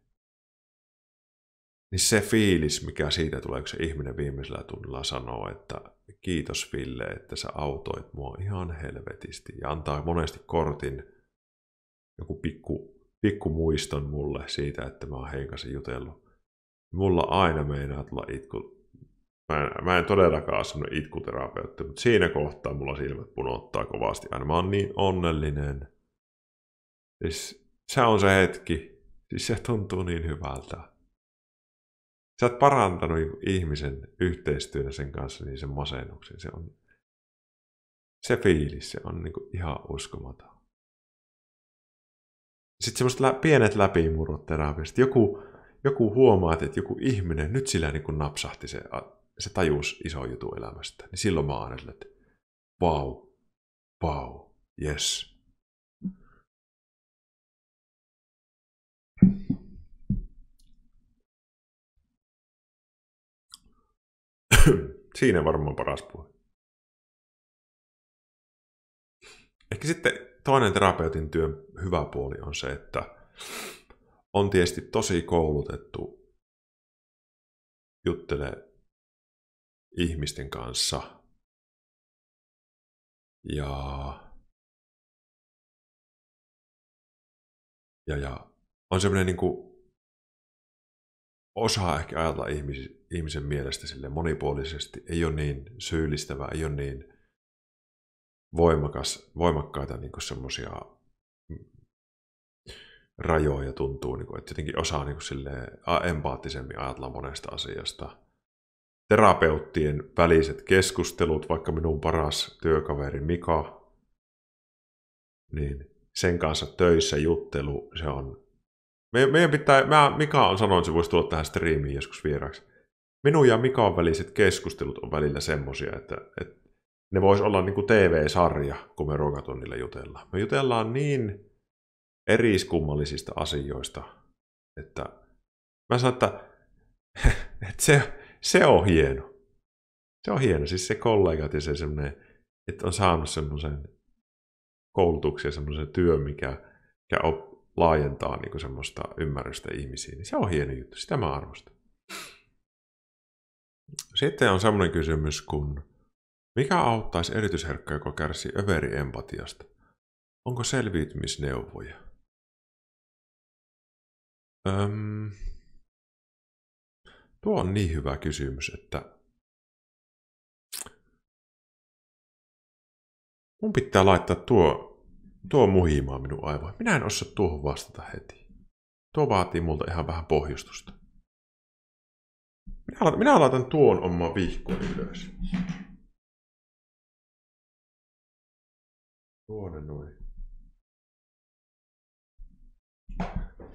niin se fiilis, mikä siitä tulee, kun se ihminen viimeisellä tunnilla sanoo, että kiitos Ville, että sä autoit mua ihan helvetisti ja antaa monesti kortin, joku pikku, pikku muiston mulle siitä, että mä oon heikasin jutellut. Mulla aina meinaa tulla itku. Mä en, mä en todellakaan ole itkuterapeutti, mutta siinä kohtaa mulla silmät punottaa kovasti. Aina mä oon niin onnellinen. Siis se on se hetki. Siis se tuntuu niin hyvältä sä oot parantanut ihmisen yhteistyönä sen kanssa, niin sen masennuksen. Se, on, se fiilis, se on niin ihan uskomaton. Sitten semmoiset lä- pienet läpimurrot terapiasta. Joku, joku huomaa, että joku ihminen, nyt sillä niin kuin napsahti se, se tajuus iso jutu elämästä. Niin silloin mä oon että vau, wow, vau, wow, yes, Siinä varmaan paras puoli. Ehkä sitten toinen terapeutin työn hyvä puoli on se, että on tietysti tosi koulutettu juttelee ihmisten kanssa. Ja, ja, ja on semmoinen niin osaa ehkä ajatella ihmisiä ihmisen mielestä sille monipuolisesti, ei ole niin syyllistävä, ei ole niin voimakas, voimakkaita niin semmoisia mm, rajoja tuntuu, niin kuin, että jotenkin osaa niin kuin, empaattisemmin ajatella monesta asiasta. Terapeuttien väliset keskustelut, vaikka minun paras työkaveri Mika, niin sen kanssa töissä juttelu, se on... Me, meidän pitää, mä, Mika on sanonut, että se voisi tulla tähän striimiin joskus vieraksi minun ja Mikan väliset keskustelut on välillä semmoisia, että, että ne vois olla niin kuin TV-sarja, kun me ruokatunnilla jutellaan. Me jutellaan niin eriskummallisista asioista, että mä sanon, että, että se, se on hieno. Se on hieno, siis se kollegat ja se semmoinen, että on saanut semmoisen koulutuksen ja semmoisen työn, mikä, mikä op, laajentaa niin semmoista ymmärrystä ihmisiin, niin se on hieno juttu, sitä mä arvostan. Sitten on semmoinen kysymys kuin, mikä auttaisi erityisherkkä, joka kärsii överiempatiasta? Onko selviytymisneuvoja? Öm, tuo on niin hyvä kysymys, että mun pitää laittaa tuo, tuo muhimaa minun aivoihin. Minä en osaa tuohon vastata heti. Tuo vaatii multa ihan vähän pohjustusta. Minä, minä laitan tuon oman vihkon ylös. Tuonne noin.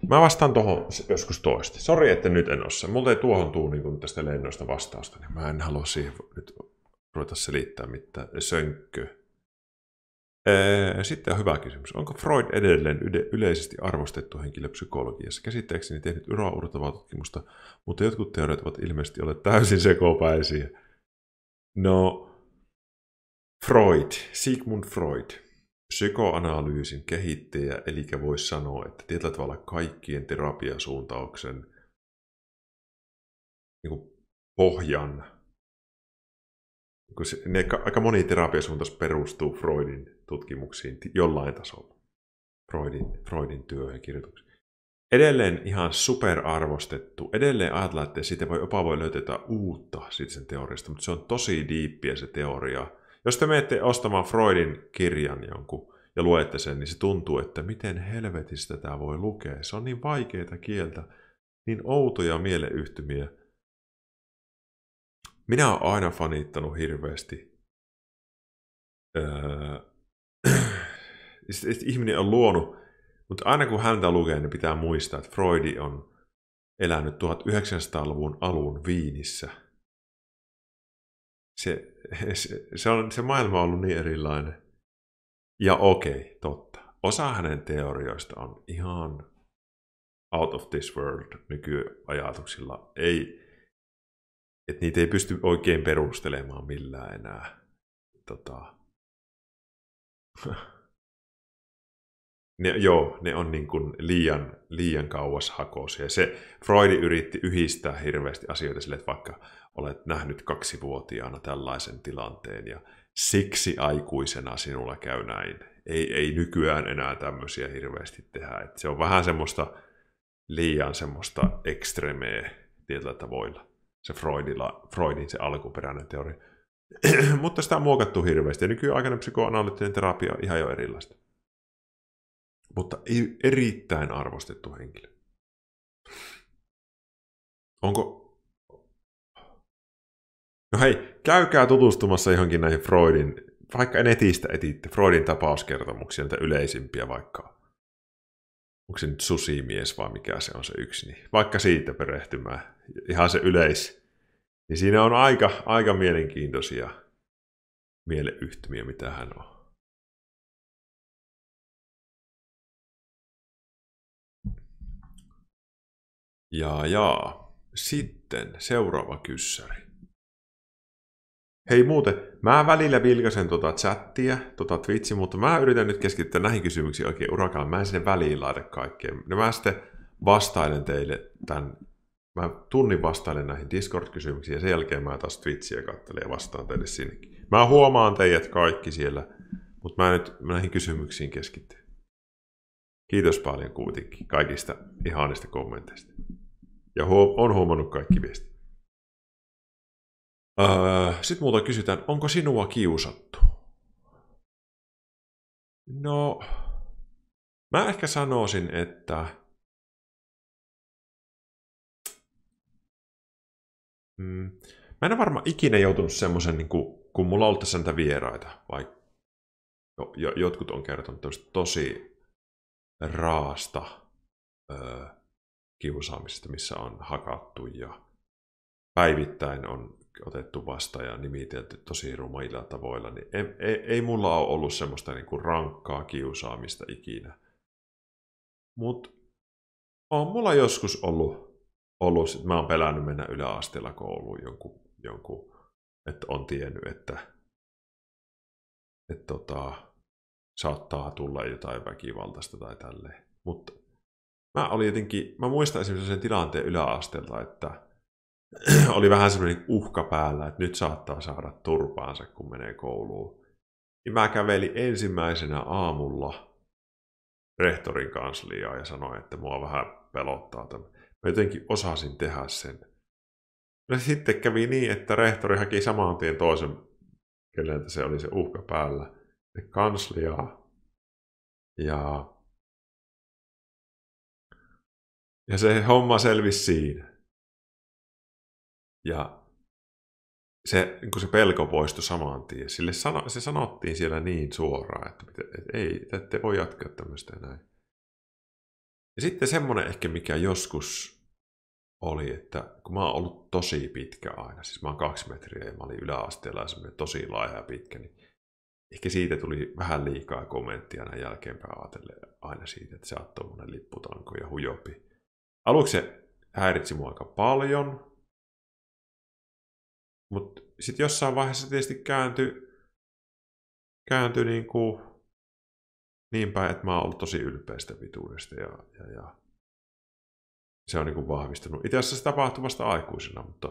Mä vastaan tuohon joskus toista. Sori, että nyt en se. Mulla ei tuohon tuu niin tästä lennosta vastausta, niin mä en halua siihen nyt ruveta selittää mitään Sönkkö. Sitten on hyvä kysymys. Onko Freud edelleen yleisesti arvostettu henkilö psykologiassa? Käsitteeksi tehnyt uraurtavaa tutkimusta, mutta jotkut teoreet ovat ilmeisesti olleet täysin sekopäisiä. No, Freud, Sigmund Freud, psykoanalyysin kehittäjä, eli voisi sanoa, että tietyllä tavalla kaikkien terapiasuuntauksen niin kuin pohjan, niin kuin se, ne, aika moni terapiasuuntaus perustuu Freudin tutkimuksiin jollain tasolla. Freudin, Freudin ja kirjoituksiin. Edelleen ihan superarvostettu. Edelleen ajatellaan, että siitä voi jopa voi löytää uutta siitä sen teoriasta, mutta se on tosi diippiä se teoria. Jos te menette ostamaan Freudin kirjan jonkun ja luette sen, niin se tuntuu, että miten helvetistä tämä voi lukea. Se on niin vaikeita kieltä, niin outoja mieleyhtymiä. Minä olen aina fanittanut hirveästi öö, että niin ihminen on luonut, mutta aina kun häntä lukee, niin pitää muistaa, että Freudi on elänyt 1900-luvun alun Viinissä. Se, se, se, on, se maailma on ollut niin erilainen. Ja okei, totta. Osa hänen teorioista on ihan out of this world nykyajatuksilla. Ei, että niitä ei pysty oikein perustelemaan millään enää. Tota. ne, joo, ne on niin kuin liian, liian kauas hakoisia. Se Freud yritti yhdistää hirveästi asioita sille, että vaikka olet nähnyt kaksivuotiaana tällaisen tilanteen ja siksi aikuisena sinulla käy näin. Ei, ei nykyään enää tämmöisiä hirveästi tehdä. Et se on vähän semmoista liian semmoista ekstremeä tietyllä tavoilla. Se Freudilla, Freudin se alkuperäinen teoria. Mutta sitä on muokattu hirveästi. Ja nykyaikainen psykoanalyyttinen terapia on ihan jo erilaista mutta erittäin arvostettu henkilö. Onko... No hei, käykää tutustumassa johonkin näihin Freudin, vaikka netistä etitte, Freudin tapauskertomuksia, niitä yleisimpiä vaikka. Onko se nyt susimies vai mikä se on se yksi, niin vaikka siitä perehtymään. Ihan se yleis. Niin siinä on aika, aika mielenkiintoisia mieleyhtymiä, mitä hän on Jaa, jaa. Sitten seuraava kyssäri. Hei muuten, mä välillä vilkasen tota chattia, tota Twitchi, mutta mä yritän nyt keskittyä näihin kysymyksiin oikein urakalla. Mä en sinne väliin laita kaikkeen. No mä sitten vastailen teille tämän, mä tunnin vastailen näihin Discord-kysymyksiin ja sen jälkeen mä taas Twitchiä katselen ja vastaan teille sinnekin. Mä huomaan teidät kaikki siellä, mutta mä nyt näihin kysymyksiin keskityn. Kiitos paljon kuitenkin kaikista ihanista kommenteista ja on huomannut kaikki viestit. Öö, Sitten muuta kysytään, onko sinua kiusattu? No, mä ehkä sanoisin, että mm, mä en ole varmaan ikinä joutunut semmoisen, niin kuin, kun mulla on ollut tässä näitä vieraita, vai jo, jo, jotkut on kertonut tosi raasta öö, kiusaamisesta, missä on hakattu ja päivittäin on otettu vastaan ja nimitelty tosi rumailla tavoilla, niin ei, ei, ei mulla ole ollut semmoista niinku rankkaa kiusaamista ikinä. Mutta on mulla joskus ollut, ollut että mä oon pelännyt mennä yläasteella kouluun jonkun, jonkun että on tiennyt, että, että tota, saattaa tulla jotain väkivaltaista tai tälleen. Mutta mä olin jotenkin, mä muistan esimerkiksi sen tilanteen yläasteelta, että oli vähän semmoinen uhka päällä, että nyt saattaa saada turpaansa, kun menee kouluun. Niin mä kävelin ensimmäisenä aamulla rehtorin kansliaan ja sanoin, että mua vähän pelottaa tämä. Mä jotenkin osasin tehdä sen. No sitten kävi niin, että rehtori haki saman tien toisen, keneltä se oli se uhka päällä, kansliaa. Ja Ja se homma selvisi siinä. Ja se, niin kun se pelko poistui saman tien. Sille sano, se sanottiin siellä niin suoraan, että, että ei, ette voi jatkaa tämmöistä näin. Ja sitten semmoinen ehkä, mikä joskus oli, että kun mä oon ollut tosi pitkä aina, siis mä oon kaksi metriä ja mä olin yläasteella semmoinen tosi laaja ja pitkä, niin ehkä siitä tuli vähän liikaa kommenttia näin jälkeenpäin ajatellen aina siitä, että sä oot tuommoinen lipputanko ja hujopi aluksi se häiritsi mua aika paljon, mutta sitten jossain vaiheessa tietysti kääntyi, kääntyi niin, kuin niin päin, että mä oon ollut tosi ylpeästä pituudesta ja, ja, ja se on niin kuin vahvistunut. Itse asiassa se tapahtui vasta aikuisena, mutta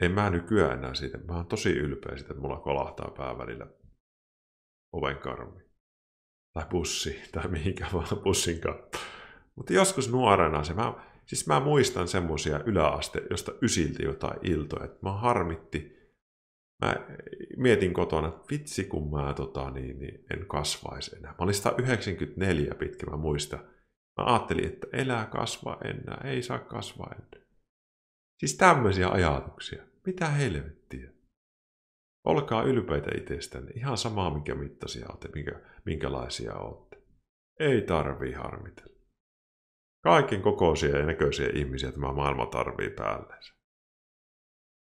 en mä nykyään enää siitä. Mä oon tosi ylpeä siitä, että mulla kolahtaa pää välillä oven Tai pussi, tai mihinkään vaan pussin kattoon. Mutta joskus nuorena se, mä, siis mä muistan semmoisia yläaste, josta ysilti jotain iltoja, että mä harmitti, mä mietin kotona, että vitsi kun mä tota, niin, niin, en kasvaisi enää. Mä olin 194 pitkä, mä muistan. Mä ajattelin, että elää kasva enää, ei saa kasvaa enää. Siis tämmöisiä ajatuksia. Mitä helvettiä? Olkaa ylpeitä itsestänne, ihan samaa minkä mittaisia olette, minkä, minkälaisia olette. Ei tarvii harmitella. Kaiken kokoisia ja näköisiä ihmisiä tämä maailma tarvii päälleensä.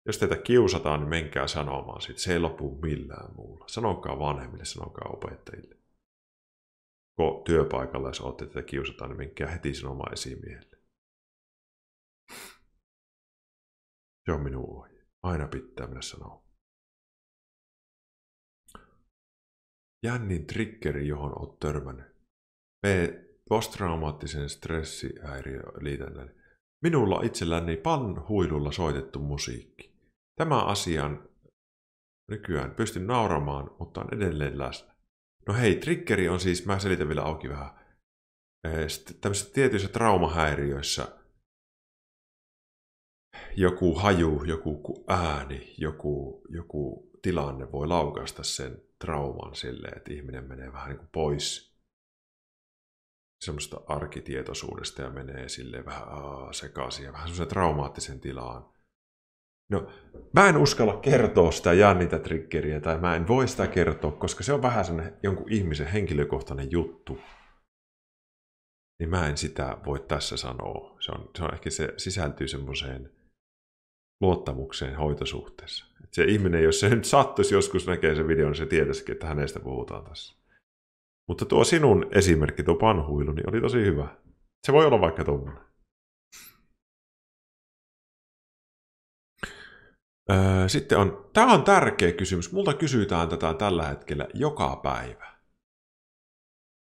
Jos teitä kiusataan, niin menkää sanomaan siitä. Se ei lopu millään muulla. Sanokaa vanhemmille, sanokaa opettajille. Kun työpaikalla, jos olette tätä kiusataan, niin menkää heti sanomaan esimiehelle. Se on minun ohje. Aina pitää mennä sanoa. Jännin trikkeri, johon olet törmännyt. Me posttraumaattisen stressihäiriöliitännän. Minulla itselläni panhuilulla soitettu musiikki. Tämä asian nykyään pystyn nauramaan, mutta on edelleen läsnä. No hei, triggeri on siis, mä selitän vielä auki vähän. Tämmöisissä tietyissä traumahäiriöissä joku haju, joku ääni, joku, joku tilanne voi laukaista sen trauman silleen, että ihminen menee vähän niin kuin pois semmoista arkitietoisuudesta ja menee sille vähän aa, sekaisin ja vähän semmoisen traumaattisen tilaan. No, mä en uskalla kertoa sitä jännitä triggeriä tai mä en voi sitä kertoa, koska se on vähän semmoinen jonkun ihmisen henkilökohtainen juttu. Niin mä en sitä voi tässä sanoa. Se on, se on ehkä se sisältyy semmoiseen luottamukseen hoitosuhteessa. Et se ihminen, jos se nyt sattuisi joskus näkee sen videon, niin se tietäisikin, että hänestä puhutaan tässä. Mutta tuo sinun esimerkki, tuo panhuilu, niin oli tosi hyvä. Se voi olla vaikka tuommoinen. Öö, sitten on, tämä on tärkeä kysymys. Multa kysytään tätä tällä hetkellä joka päivä.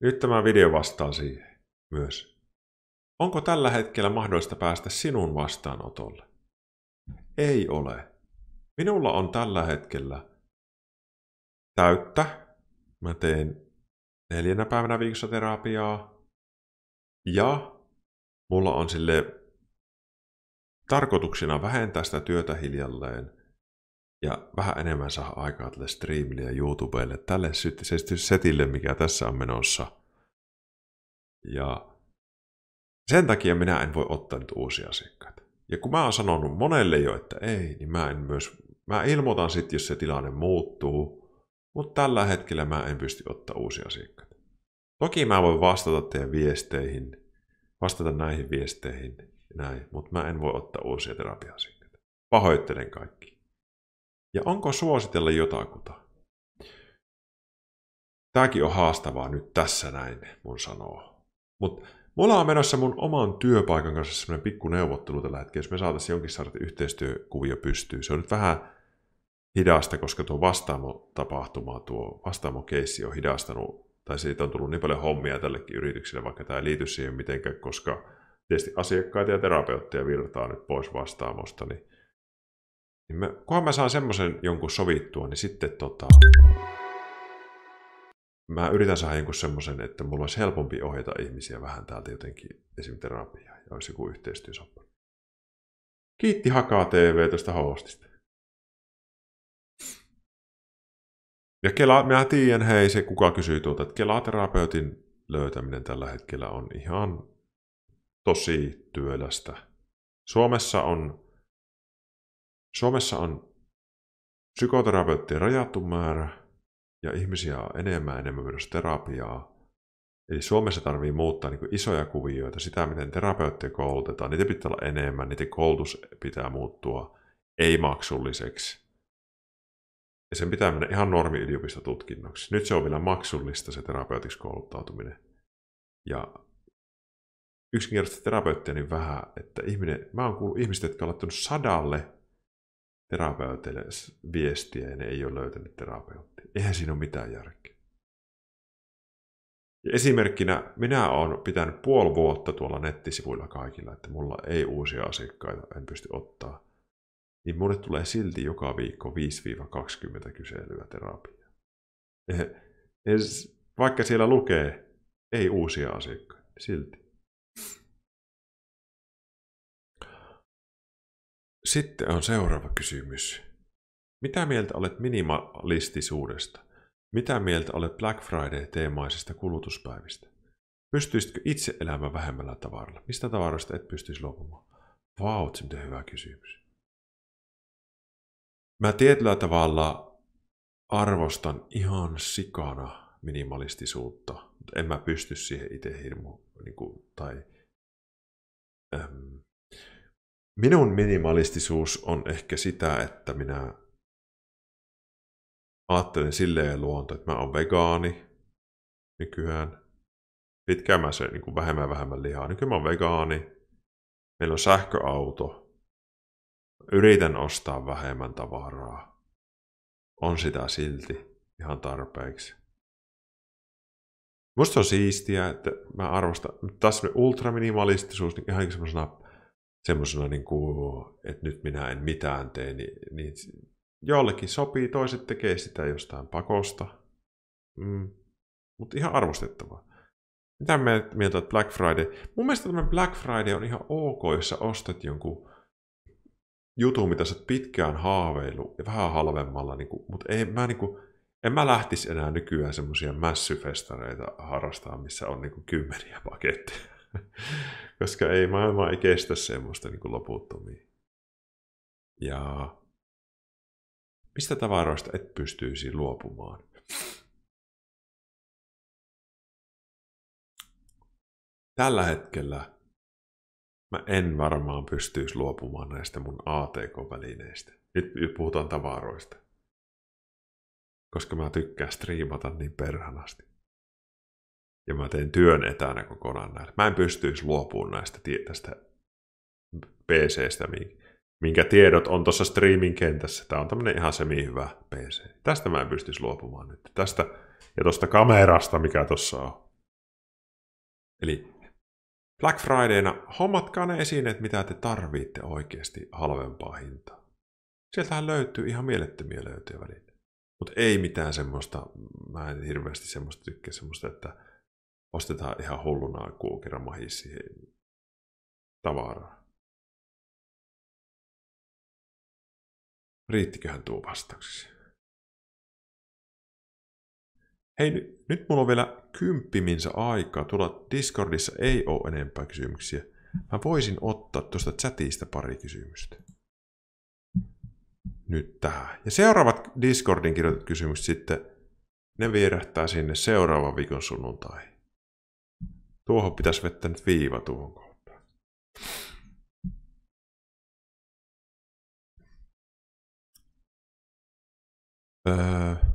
Nyt tämä video vastaa siihen myös. Onko tällä hetkellä mahdollista päästä sinun vastaanotolle? Ei ole. Minulla on tällä hetkellä täyttä. Mä teen neljänä päivänä viikossa terapiaa. Ja mulla on sille tarkoituksena vähentää sitä työtä hiljalleen ja vähän enemmän saa aikaa tälle streamille ja youtubeille tälle setille, mikä tässä on menossa. Ja sen takia minä en voi ottaa nyt uusia asiakkaita. Ja kun mä oon sanonut monelle jo, että ei, niin mä en myös, mä ilmoitan sitten, jos se tilanne muuttuu, mutta tällä hetkellä mä en pysty ottaa uusia asiakkaita. Toki mä voin vastata teidän viesteihin, vastata näihin viesteihin, näin, mutta mä en voi ottaa uusia terapiasigneitä. Pahoittelen kaikki. Ja onko suositella jotakuta? Tääkin on haastavaa nyt tässä näin, mun sanoo. Mutta mulla on menossa mun oman työpaikan kanssa semmoinen pikku neuvottelu tällä hetkellä, jos me saataisiin jonkin saada yhteistyökuvio pystyy. Se on nyt vähän hidasta, koska tuo vastaamo-tapahtuma, tuo vastaamo-keissi on hidastanut tai siitä on tullut niin paljon hommia tällekin yritykselle, vaikka tämä ei liity siihen mitenkään, koska tietysti asiakkaita ja terapeutteja virtaa nyt pois vastaamosta, niin, niin mä, kunhan mä saan semmoisen jonkun sovittua, niin sitten tota, mä yritän saada jonkun semmoisen, että mulla olisi helpompi ohjata ihmisiä vähän täältä jotenkin esim. terapiaan ja olisi joku yhteistyösoppari. Kiitti Hakaa TV tuosta hostista. Ja Kela, mä tiedän, hei se kuka kysyy tuota, että Kelaterapeutin löytäminen tällä hetkellä on ihan tosi työlästä. Suomessa on, Suomessa on psykoterapeuttien rajattu määrä ja ihmisiä on enemmän enemmän myös terapiaa. Eli Suomessa tarvii muuttaa niin isoja kuvioita, sitä miten terapeutteja koulutetaan. Niitä pitää olla enemmän, niiden koulutus pitää muuttua ei-maksulliseksi. Ja sen pitää mennä ihan normi yliopistotutkinnoksi. Nyt se on vielä maksullista se terapeutiksi kouluttautuminen. Ja yksinkertaisesti terapeuttia niin vähän, että ihminen, mä oon kuullut ihmistä, jotka on laittanut sadalle terapeutille viestiä ja ne ei ole löytänyt terapeuttia. Eihän siinä ole mitään järkeä. Ja esimerkkinä minä olen pitänyt puoli vuotta tuolla nettisivuilla kaikilla, että mulla ei uusia asiakkaita, en pysty ottaa niin mulle tulee silti joka viikko 5-20 kyselyä terapiaa. Eh, vaikka siellä lukee, ei uusia asiakkaita, silti. Sitten on seuraava kysymys. Mitä mieltä olet minimalistisuudesta? Mitä mieltä olet Black Friday-teemaisista kulutuspäivistä? Pystyisitkö itse elämään vähemmällä tavaralla? Mistä tavarasta et pystyisi luopumaan? Vau, wow, se hyvä kysymys. Mä tietyllä tavalla arvostan ihan sikana minimalistisuutta, mutta en mä pysty siihen itse hirmu, niin kuin, tai ähm, minun minimalistisuus on ehkä sitä, että minä ajattelen silleen luonto, että mä oon vegaani nykyään. Pitkään mä söin niin vähemmän vähemmän lihaa. Nykyään mä oon vegaani. Meillä on sähköauto. Yritän ostaa vähemmän tavaraa. On sitä silti ihan tarpeeksi. Musta on siistiä, että mä arvostan, taas se ultraminimalistisuus, niin ihan semmoisena, semmoisena niin kuin, että nyt minä en mitään tee, niin, niin jollekin sopii, toiset tekee sitä jostain pakosta. Mm. Mutta ihan arvostettavaa. Mitä mieltä Black Friday? Mun mielestä tämä Black Friday on ihan ok, jos sä ostat jonkun jutu, mitä sä pitkään haaveilu ja vähän halvemmalla, niin kuin, mutta ei, mä, niin kuin, en mä lähtisi enää nykyään semmoisia mässyfestareita harrastaa, missä on niin kuin, kymmeniä paketteja. Koska ei maailma ei kestä semmoista niin loputtomia. Ja mistä tavaroista et pystyisi luopumaan? Tällä hetkellä mä en varmaan pystyisi luopumaan näistä mun ATK-välineistä. Nyt, puhutaan tavaroista. Koska mä tykkään striimata niin perhanasti. Ja mä teen työn etänä kokonaan näitä. Mä en pystyisi luopumaan näistä tästä PCstä, minkä tiedot on tuossa streamin kentässä. Tämä on tämmönen ihan semi hyvä PC. Tästä mä en pystyisi luopumaan nyt. Tästä ja tuosta kamerasta, mikä tuossa on. Eli Black Fridayna hommatkaa ne esineet, mitä te tarvitte oikeasti halvempaa hintaa. Sieltähän löytyy ihan mielettömiä löytyjä välillä. Mutta ei mitään semmoista, mä en hirveästi semmoista tykkää semmoista, että ostetaan ihan hulluna kuukira siihen tavaraan. Riittiköhän tuo vastauksesi? Hei, nyt mulla on vielä kymppiminsä aikaa. Tuolla Discordissa ei ole enempää kysymyksiä. Mä voisin ottaa tuosta chatista pari kysymystä. Nyt tähän. Ja seuraavat Discordin kirjoitut kysymykset sitten, ne vierähtää sinne seuraavan viikon sunnuntai. Tuohon pitäisi vettä nyt viiva tuohon kohtaan. Öö.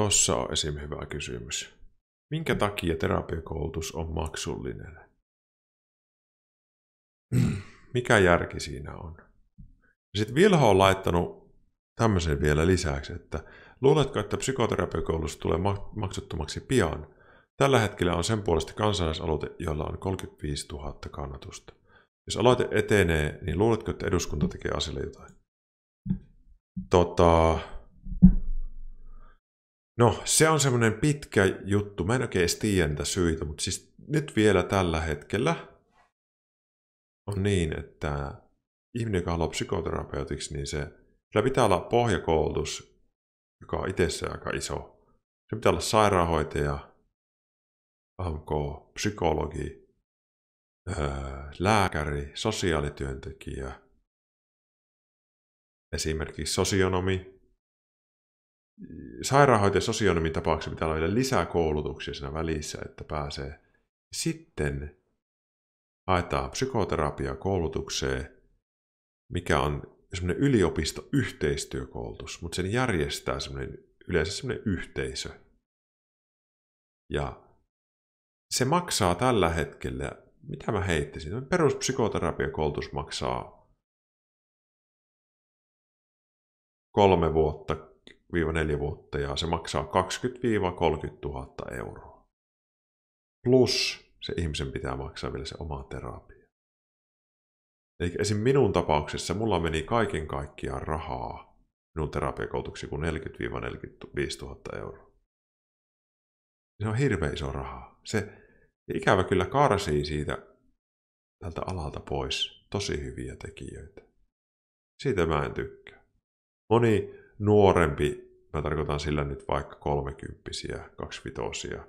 Tuossa on esim. hyvä kysymys. Minkä takia terapiakoulutus on maksullinen? Mikä järki siinä on? Sitten Vilho on laittanut tämmöisen vielä lisäksi, että luuletko, että psykoterapiakoulutus tulee maksuttomaksi pian? Tällä hetkellä on sen puolesta kansalaisaloite, jolla on 35 000 kannatusta. Jos aloite etenee, niin luuletko, että eduskunta tekee asialle jotain? Tota, No, se on semmoinen pitkä juttu. Mä en oikein tiedä niitä syitä, mutta siis nyt vielä tällä hetkellä on niin, että ihminen, joka haluaa psykoterapeutiksi, niin se, sillä pitää olla pohjakoulutus, joka on itse aika iso. Se pitää olla sairaanhoitaja, AMK, psykologi, lääkäri, sosiaalityöntekijä, esimerkiksi sosionomi, sairaanhoitajan sosionomin tapauksessa pitää olla vielä lisää koulutuksia siinä välissä, että pääsee. Sitten haetaan psykoterapia koulutukseen, mikä on semmoinen yliopistoyhteistyökoulutus, mutta sen järjestää semmoinen, yleensä semmoinen yhteisö. Ja se maksaa tällä hetkellä, mitä mä heittisin, peruspsykoterapiakoulutus maksaa kolme vuotta 3 4 vuotta ja se maksaa 20-30 000 euroa. Plus se ihmisen pitää maksaa vielä se oma terapia. Eli esim. minun tapauksessa mulla meni kaiken kaikkiaan rahaa minun terapiakoulutuksi kuin 40-45 000 euroa. Se on hirveän iso rahaa. Se ikävä kyllä karsii siitä tältä alalta pois tosi hyviä tekijöitä. Siitä mä en tykkää. Moni nuorempi, mä tarkoitan sillä nyt vaikka kolmekymppisiä, kaksivitosia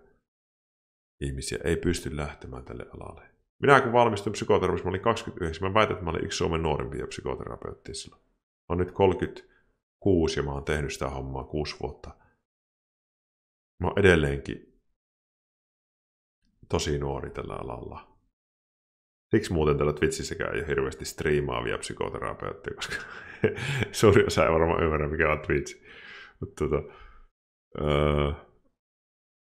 ihmisiä, ei pysty lähtemään tälle alalle. Minä kun valmistuin psykoterapeutiksi, mä olin 29, mä väitän, että mä olin yksi Suomen nuorempia psykoterapeuttia silloin. Mä olen nyt 36 ja mä oon tehnyt sitä hommaa 6 vuotta. Mä oon edelleenkin tosi nuori tällä alalla. Siksi muuten täällä Twitchissäkään ei ole hirveästi striimaavia psykoterapeutteja, koska suuri osa ei varmaan ymmärrä, mikä on Twitch. Mutta tota,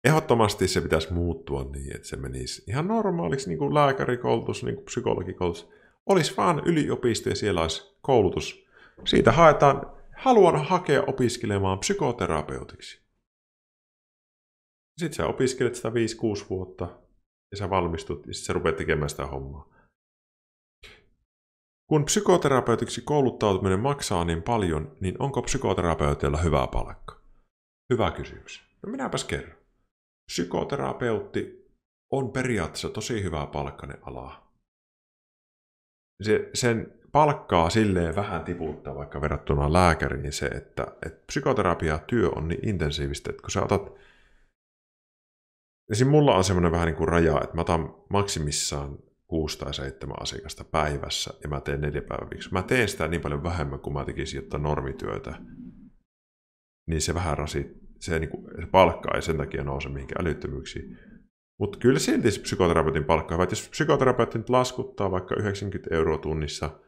ehdottomasti se pitäisi muuttua niin, että se menisi ihan normaaliksi, niin kuin lääkärikoulutus, niin kuin psykologikoulutus. Olisi vaan yliopisto ja siellä olisi koulutus. Siitä haetaan, haluan hakea opiskelemaan psykoterapeutiksi. Sitten sä opiskelet sitä 5-6 vuotta ja sä valmistut ja sitten sä rupeat tekemään sitä hommaa. Kun psykoterapeutiksi kouluttautuminen maksaa niin paljon, niin onko psykoterapeutilla hyvä palkka? Hyvä kysymys. No minäpäs kerron. Psykoterapeutti on periaatteessa tosi hyvä palkkainen ala. Se, sen palkkaa silleen vähän tiputtaa vaikka verrattuna lääkäriin se, että, että psykoterapiatyö on niin intensiivistä, että kun sä otat... Esimerkiksi mulla on semmoinen vähän niin kuin raja, että mä otan maksimissaan 6 tai 7 asiakasta päivässä ja mä teen neljä päivää viikossa. Mä teen sitä niin paljon vähemmän kuin mä tekisin jotta normityötä. Niin se vähän rasit, se, niin kuin, se palkka ei sen takia nouse mihinkään älyttömyyksiin. Mutta kyllä silti se psykoterapeutin palkka on hyvä. Jos psykoterapeutti nyt laskuttaa vaikka 90 euroa tunnissa, niin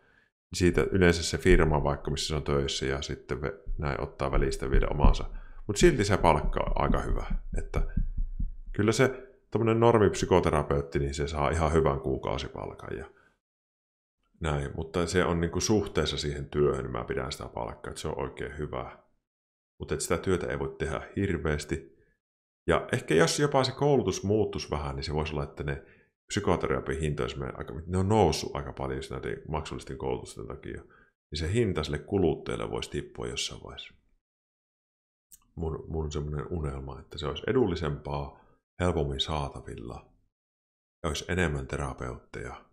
siitä yleensä se firma vaikka, missä se on töissä, ja sitten näin ottaa välistä vielä omaansa. Mutta silti se palkka on aika hyvä. Että kyllä se, tämmöinen normipsykoterapeutti, niin se saa ihan hyvän kuukausipalkan ja näin. Mutta se on niin kuin suhteessa siihen työhön, niin mä pidän sitä palkkaa, että se on oikein hyvä. Mutta sitä työtä ei voi tehdä hirveästi. Ja ehkä jos jopa se koulutus muuttuisi vähän, niin se voisi olla, että ne psykoterapian hinta, jos aika, ne on noussut aika paljon näiden maksullisten koulutusten takia, niin se hinta sille kuluttajalle voisi tippua jossain vaiheessa. Mun, mun semmoinen unelma, että se olisi edullisempaa, helpommin saatavilla ja olisi enemmän terapeutteja.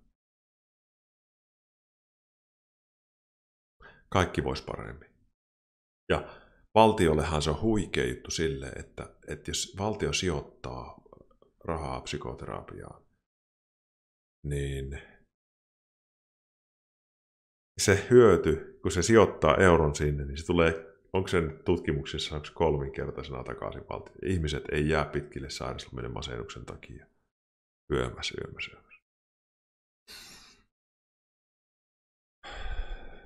Kaikki voisi paremmin. Ja valtiollehan se on huikea juttu sille, että, että jos valtio sijoittaa rahaa psykoterapiaan, niin se hyöty, kun se sijoittaa euron sinne, niin se tulee onko se nyt tutkimuksissa onko kolminkertaisena takaisin valtio. Ihmiset ei jää pitkille sairastuminen masennuksen takia. Yömäs, yömäs, yömäs.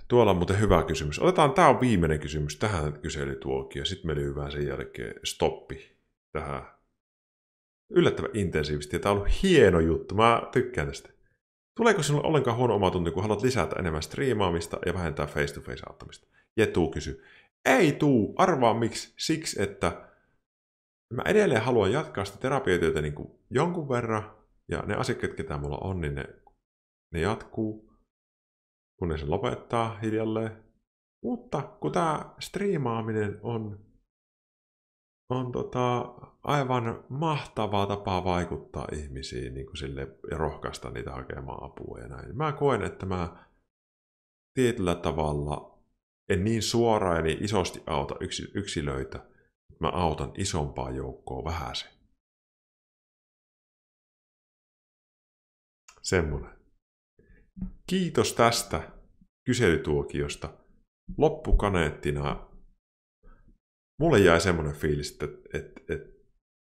Tuolla on muuten hyvä kysymys. Otetaan, tämä on viimeinen kysymys tähän kyselytuokioon. Sitten me lyhyään sen jälkeen stoppi tähän. Yllättävän intensiivisesti. Ja tämä on ollut hieno juttu. Mä tykkään tästä. Tuleeko sinulle ollenkaan huono omatunto, kun haluat lisätä enemmän striimaamista ja vähentää face-to-face auttamista? Jetu kysy. Ei tuu, arvaa miksi, siksi että mä edelleen haluan jatkaa sitä terapiatyötä niin kuin jonkun verran, ja ne asiakkaat, ketä mulla on, niin ne, ne jatkuu, kunnes se lopettaa hiljalleen. Mutta kun tämä striimaaminen on, on tota, aivan mahtavaa tapaa vaikuttaa ihmisiin niin kuin sille, ja rohkaista niitä hakemaan apua ja näin. Mä koen, että mä tietyllä tavalla en niin suoraan niin isosti auta yksilöitä, mutta mä autan isompaa joukkoa se. Semmoinen. Kiitos tästä kyselytuokiosta. Loppukaneettina mulle jäi semmoinen fiilis, että, että, että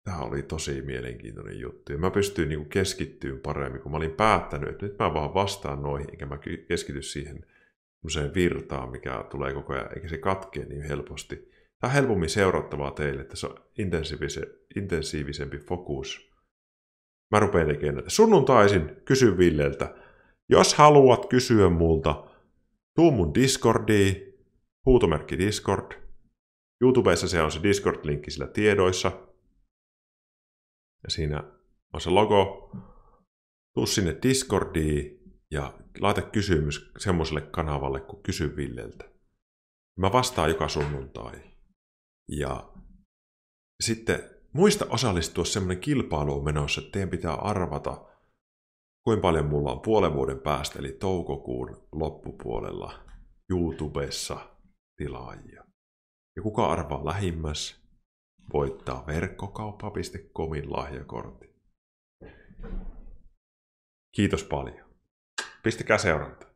tämä oli tosi mielenkiintoinen juttu. Ja mä pystyin niin keskittyyn paremmin, kun mä olin päättänyt, että nyt mä vaan vastaan noihin, enkä mä keskity siihen – virtaan, mikä tulee koko ajan, eikä se katkee niin helposti. Tämä on helpommin seurattavaa teille, että se on intensiivise, intensiivisempi fokus. Mä rupean tekemään näitä. Sunnuntaisin kysyn Villeltä, jos haluat kysyä multa, tuu mun Discordiin, huutomerkki Discord. YouTubeissa se on se Discord-linkki sillä tiedoissa. Ja siinä on se logo. Tuu sinne Discordiin ja laita kysymys semmoiselle kanavalle kuin Kysy Villeltä. Mä vastaan joka sunnuntai. Ja sitten muista osallistua semmoinen kilpailu on menossa, että teidän pitää arvata, kuinka paljon mulla on puolen vuoden päästä, eli toukokuun loppupuolella YouTubessa tilaajia. Ja kuka arvaa lähimmäs, voittaa verkkokauppa.comin lahjakortti. Kiitos paljon. Pistäkää seurantaa.